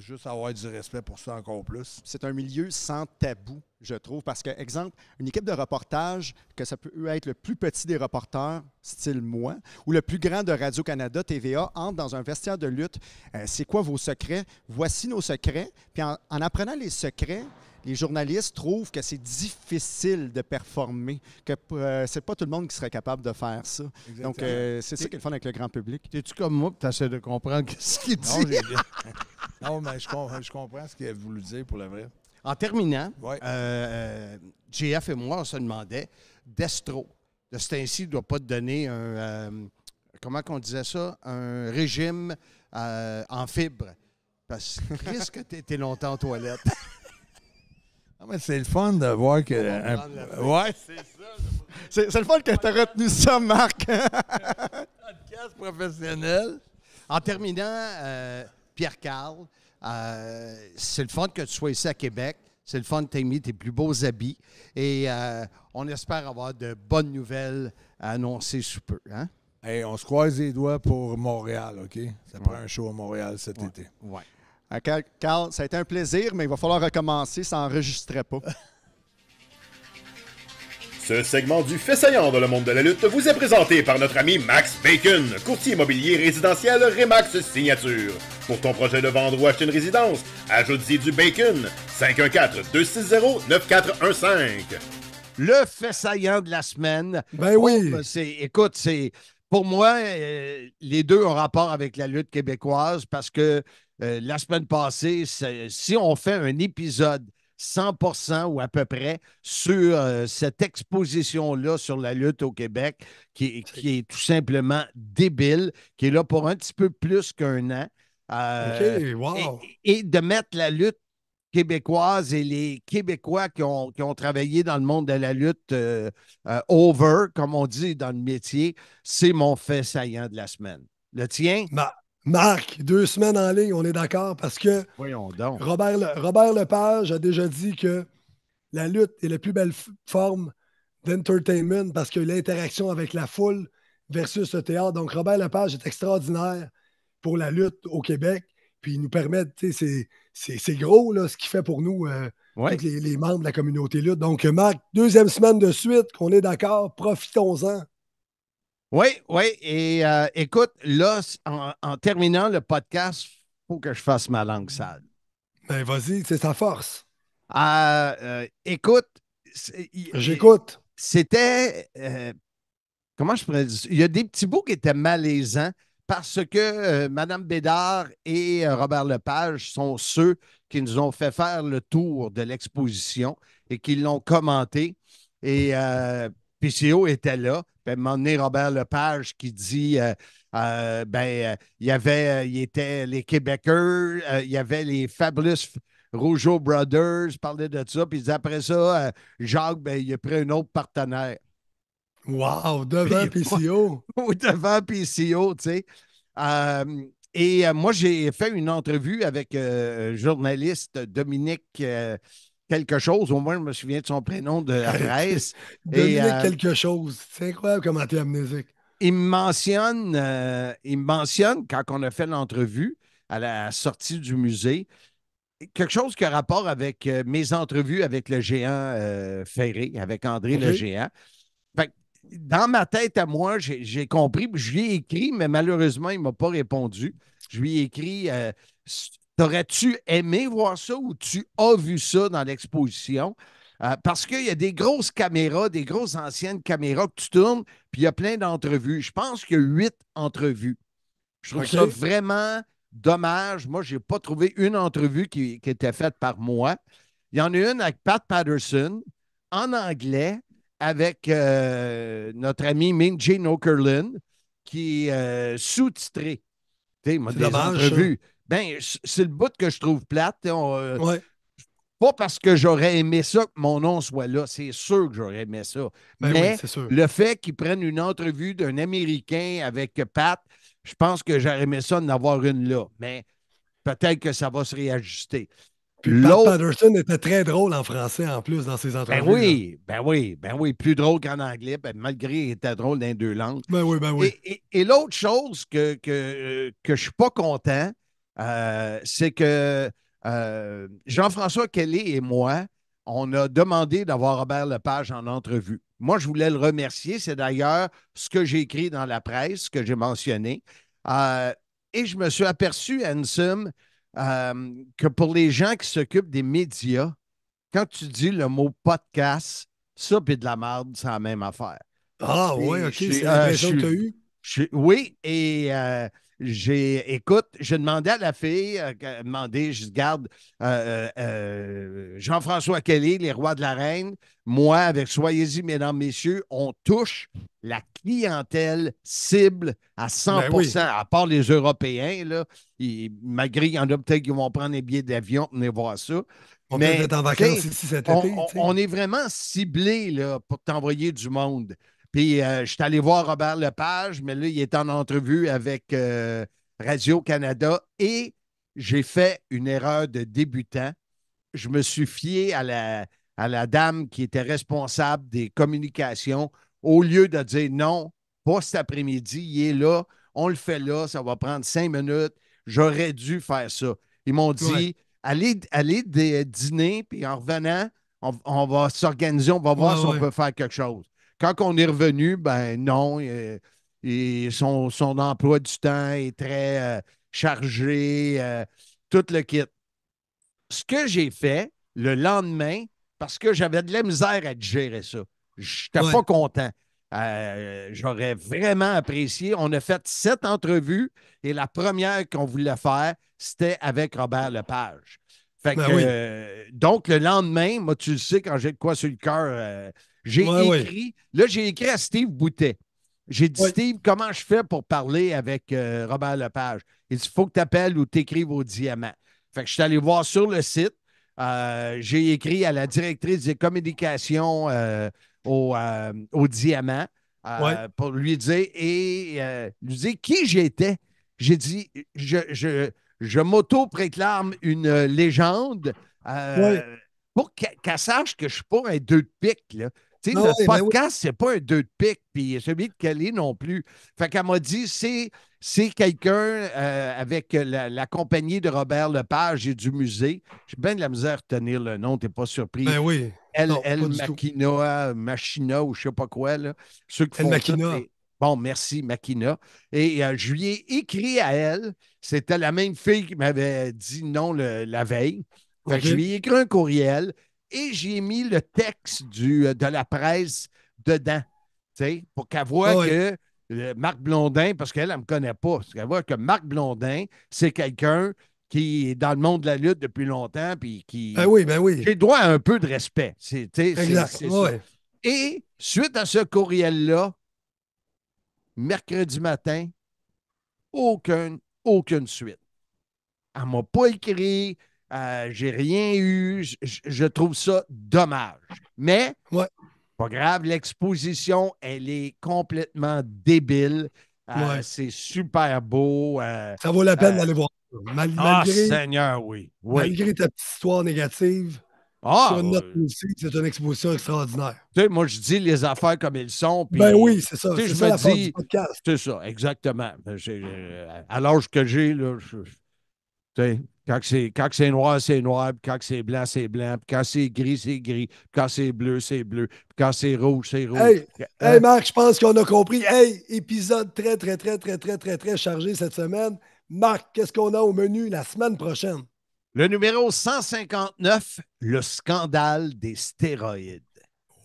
juste avoir du respect pour ça encore plus. C'est un milieu sans tabou, je trouve, parce que, exemple, une équipe de reportage, que ça peut être le plus petit des reporters, style moi, ou le plus grand de Radio-Canada, TVA, entre dans un vestiaire de lutte. Euh, c'est quoi vos secrets? Voici nos secrets. Puis en apprenant les secrets, les journalistes trouvent que c'est difficile de performer, que euh, c'est pas tout le monde qui serait capable de faire ça. Donc, euh, c'est ça qui est fun avec le grand public. T'es-tu comme moi, tu essaies de comprendre ce qu'il dit? Non, mais je, comprends, ce qu'il a voulu dire pour la vraie. En terminant, euh, JF et moi, on se demandait, Destro, de cet ainsi, ne doit pas te donner un, comment qu'on disait ça, un régime en fibres. Parce que que tu étais longtemps en toilette. mais c'est le fun de voir que. Ouais. C'est le fun que tu as retenu ça, Marc. Podcast professionnel. En terminant, euh, Pierre Carl, euh, c'est le fun que tu sois ici à Québec. C'est le fun, de mis tes plus beaux habits. Et euh, on espère avoir de bonnes nouvelles à annoncer sous peu. Hein? on se croise les doigts pour Montréal, OK? Ça prend un show à Montréal cet été. Ouais. Ah, Carl, ça a été un plaisir, mais il va falloir recommencer, ça n'enregistrait pas. Ce segment du fait dans le monde de la lutte vous est présenté par notre ami Max Bacon, courtier immobilier résidentiel Remax Signature. Pour ton projet de vendre ou acheter une résidence, ajoute-y du bacon. 514-260-9415. Le fait de la semaine. Ben oui. Oh, ben, c'est, écoute, pour moi, euh, les deux ont rapport avec la lutte québécoise parce que euh, la semaine passée, si on fait un épisode 100 ou à peu près sur euh, cette exposition-là sur la lutte au Québec, qui, est tout simplement débile, qui est là pour un petit peu plus qu'un an. Euh, et, de mettre la lutte québécoise et les Québécois qui ont, travaillé dans le monde de la lutte over, comme on dit dans le métier, c'est mon fait saillant de la semaine. Le tien? Marc, deux semaines en ligne, on est d'accord parce que Robert, Robert Lepage a déjà dit que la lutte est la plus belle forme d'entertainment parce que l'interaction avec la foule versus le théâtre. Donc, Robert Lepage est extraordinaire pour la lutte au Québec. Puis, il nous permet, c'est, c'est, gros là, ce qu'il fait pour nous, euh, avec les, les, membres de la communauté lutte. Donc, Marc, deuxième semaine de suite, qu'on est d'accord, profitons-en. Oui, oui. Et euh, écoute, là, en, terminant le podcast, il faut que je fasse ma langue sale. Ben, vas-y, c'est ta force. Euh, euh écoute. J'écoute. C'était. Euh, comment je pourrais dire Il y a des petits bouts qui étaient malaisants parce que Mme Bédard et Robert Lepage sont ceux qui nous ont fait faire le tour de l'exposition et qui l'ont commenté. Et PCO était là. Puis à Robert Lepage qui dit euh, euh, ben, euh, il y avait, il était les Québécois, il y avait les Fabulous Rougeau Brothers, parlait de ça. Puis après ça, Jacques, ben, il a pris un autre partenaire. Wow, devant PCO! PCO. devant PCO, tu sais. et moi, j'ai fait une entrevue avec journaliste Dominique quelque chose. Au moins, je me souviens de son prénom de la presse. Euh, quelque chose. C'est incroyable comment tu es amnésique. Il me mentionne, euh, il me mentionne quand on a fait l'entrevue à la sortie du musée, quelque chose qui a rapport avec euh, mes entrevues avec le géant Ferré, avec André le géant. dans ma tête à moi, j'ai compris, je lui ai écrit, mais malheureusement, il ne m'a pas répondu. Je lui ai écrit T'aurais-tu aimé voir ça ou tu as vu ça dans l'exposition? Euh, parce qu'il y a des grosses caméras, des grosses anciennes caméras que tu tournes, puis il y a plein d'entrevues. Je pense qu'il y a huit entrevues. Je trouve ça vraiment dommage. Moi, je n'ai pas trouvé une entrevue qui, était faite par moi. Il y en a une avec Pat Patterson en anglais avec euh, notre ami Ming Jane qui est euh, sous titré C'est dommage ben, c'est le bout que je trouve plate. Euh, pas parce que j'aurais aimé ça que mon nom soit là, c'est sûr que j'aurais aimé ça. Ben mais le fait qu'ils prennent une entrevue d'un Américain avec Pat, je pense que j'aurais aimé ça d'en avoir une là. Mais peut-être que ça va se réajuster. Puis Pat Patterson était très drôle en français en plus dans ses ben entrevues. Ben oui, ben oui, ben oui, plus drôle qu'en anglais, ben malgré qu'il était drôle dans les deux langues. Ben oui, ben oui. Et, l'autre chose que, que, euh, que je suis pas content, euh, c'est que euh, Jean-François Kelly et moi, on a demandé d'avoir Robert Lepage en entrevue. Moi, je voulais le remercier. C'est d'ailleurs ce que j'ai écrit dans la presse, ce que j'ai mentionné. Euh, et je me suis aperçu, Hansum, que pour les gens qui s'occupent des médias, quand tu dis le mot podcast, ça puis de la merde, c'est la même affaire. Ah oui, OK. C'est la oui, et j'ai, écoute, j'ai demandé à la fille, euh, demandé, je garde euh, euh, Jean-François Kelly, les rois de la reine, moi avec Soyez-y, mesdames, messieurs, on touche la clientèle cible à 100 ben à part les Européens, là, malgré qu'il y en a peut-être qui vont prendre des billets d'avion pour venir voir ça. On Mais, en vacances On, est vraiment ciblé là, pour t'envoyer du monde. Puis euh, je suis allé voir Robert Lepage, mais là, il est en entrevue avec euh, Radio-Canada et j'ai fait une erreur de débutant. Je me suis fié à la, à la dame qui était responsable des communications au lieu de dire non, pas cet après-midi, il est là, on le fait là, ça va prendre cinq minutes. J'aurais dû faire ça. Ils m'ont dit allez, allez dîner, puis en revenant, on, va s'organiser, on va voir si on peut faire quelque chose. Quand on est revenu, ben non, euh, son, emploi du temps est très euh, chargé, euh, tout le kit. Ce que j'ai fait le lendemain, parce que j'avais de la misère à gérer ça, je n'étais pas content. J'aurais vraiment apprécié. On a fait sept entrevues et la première qu'on voulait faire, c'était avec Robert Lepage. Fait ben donc, le lendemain, moi, tu le sais, quand j'ai de quoi sur le cœur, j'ai écrit, là, j'ai écrit à Steve Boutet. J'ai dit, Steve, comment je fais pour parler avec euh, Robert Lepage? Il dit, il faut que tu appelles ou t'écrives au diamant. Fait que je suis allé voir sur le site. Euh, j'ai écrit à la directrice des communications euh, au, diamant pour lui dire et lui dire qui j'étais. J'ai dit, je, je, je m'auto-préclame une légende pour qu'elle sache que je ne suis pas un deux de pique. Là le podcast, c'est pas un deux de pique, puis celui de Kelly non plus. Fait qu'elle m'a dit, c'est, quelqu'un euh, avec la, compagnie de Robert Lepage et du musée. J'ai bien de la misère à retenir le nom, t'es pas surpris. Ben oui. Elle, Makina, elle Machina, ou je sais pas quoi, là. elle Bon, merci, Makina. Et euh, je lui ai écrit à elle. C'était la même fille qui m'avait dit non la veille. je lui ai écrit un courriel et j'ai mis le texte du, euh, de la presse dedans, pour qu'elle voit oh, que euh, Marc Blondin, parce qu'elle, elle ne me connaît pas, parce qu'elle voit que Marc Blondin, c'est quelqu'un qui est dans le monde de la lutte depuis longtemps, puis qui. Ben oui, ben oui. J'ai droit à un peu de respect. C'est, Et suite à ce courriel-là, mercredi matin, aucune, aucune suite. Elle ne m'a pas écrit, euh, j'ai rien eu, je, trouve ça dommage. Mais, ouais. pas grave, l'exposition, elle est complètement débile. Euh, c'est super beau. Euh, ça vaut la peine d'aller voir. ah, Seigneur, oui. Malgré ta petite histoire négative, ah, sur notre c'est une exposition extraordinaire. moi, je dis les affaires comme elles sont. ben oui, c'est ça. je me dis. C'est ça, exactement. À l'âge que j'ai, là, je, tu sais, quand c'est, noir, c'est noir. quand c'est blanc, c'est blanc. quand c'est gris, c'est gris. quand c'est bleu, c'est bleu. quand c'est rouge, c'est rouge. Hein? Hey, Marc, je pense qu'on a compris. Hey, épisode très, très, très, très, très, très, très chargé cette semaine. Marc, qu'est-ce qu'on a au menu la semaine prochaine? Le numéro 159, le scandale des stéroïdes.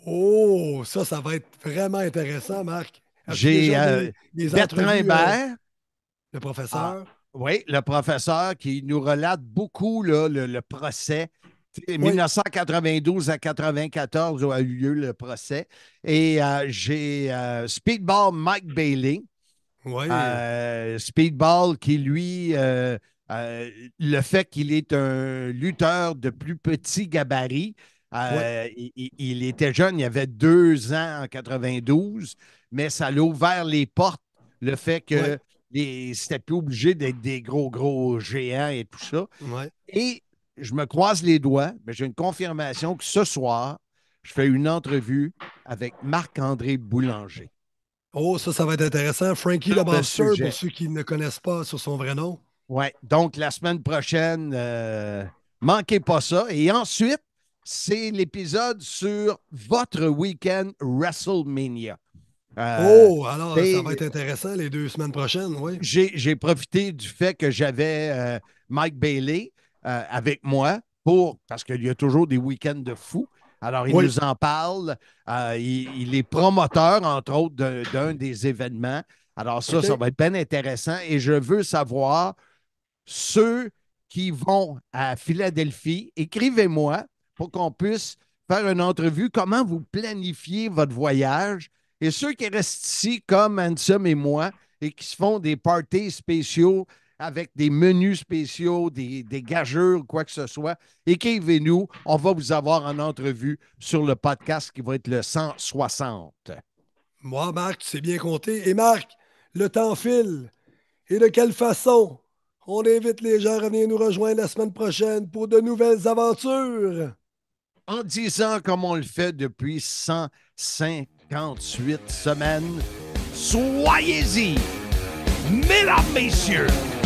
Oh, ça, ça va être vraiment intéressant, Marc. J'ai euh, Bertrand euh, le professeur. Ah. Oui, le professeur qui nous relate beaucoup le, procès. 1992 à 94 où a eu lieu le procès. Et euh, j'ai euh, Speedball Mike Bailey. Oui. Euh, Speedball qui, lui, le fait qu'il est un lutteur de plus petit gabarit, il, était jeune, il avait deux ans en 92, mais ça l'a ouvert les portes, le fait que c'était plus obligé d'être des gros, gros géants et tout ça. Et je me croise les doigts, mais j'ai une confirmation que ce soir, je fais une entrevue avec Marc-André Boulanger. Oh, ça, ça va être intéressant. Frankie le pour ceux qui ne connaissent pas sur son vrai nom. Oui, donc la semaine prochaine, euh, manquez pas ça. Et ensuite, c'est l'épisode sur votre week-end WrestleMania. Euh, oh, alors ça va être intéressant les deux semaines prochaines, oui. J'ai profité du fait que j'avais euh, Mike Bailey euh, avec moi pour parce qu'il y a toujours des week-ends de fous. Alors, il nous en parle. Il, est promoteur, entre autres, d'un des événements. Alors, ça, ça va être bien intéressant. Et je veux savoir ceux qui vont à Philadelphie, écrivez-moi pour qu'on puisse faire une entrevue. Comment vous planifiez votre voyage? Et ceux qui restent ici, comme Ansem et moi, et qui se font des parties spéciaux avec des menus spéciaux, des, des gageurs, quoi que ce soit, écrivez-nous. On va vous avoir en entrevue sur le podcast qui va être le 160. Moi, Marc, c'est bien compté. Et Marc, le temps file. Et de quelle façon? On invite les gens à venir nous rejoindre la semaine prochaine pour de nouvelles aventures. En disant, comme on le fait depuis 150 58 semaines. Soyez-y, mesdames, messieurs.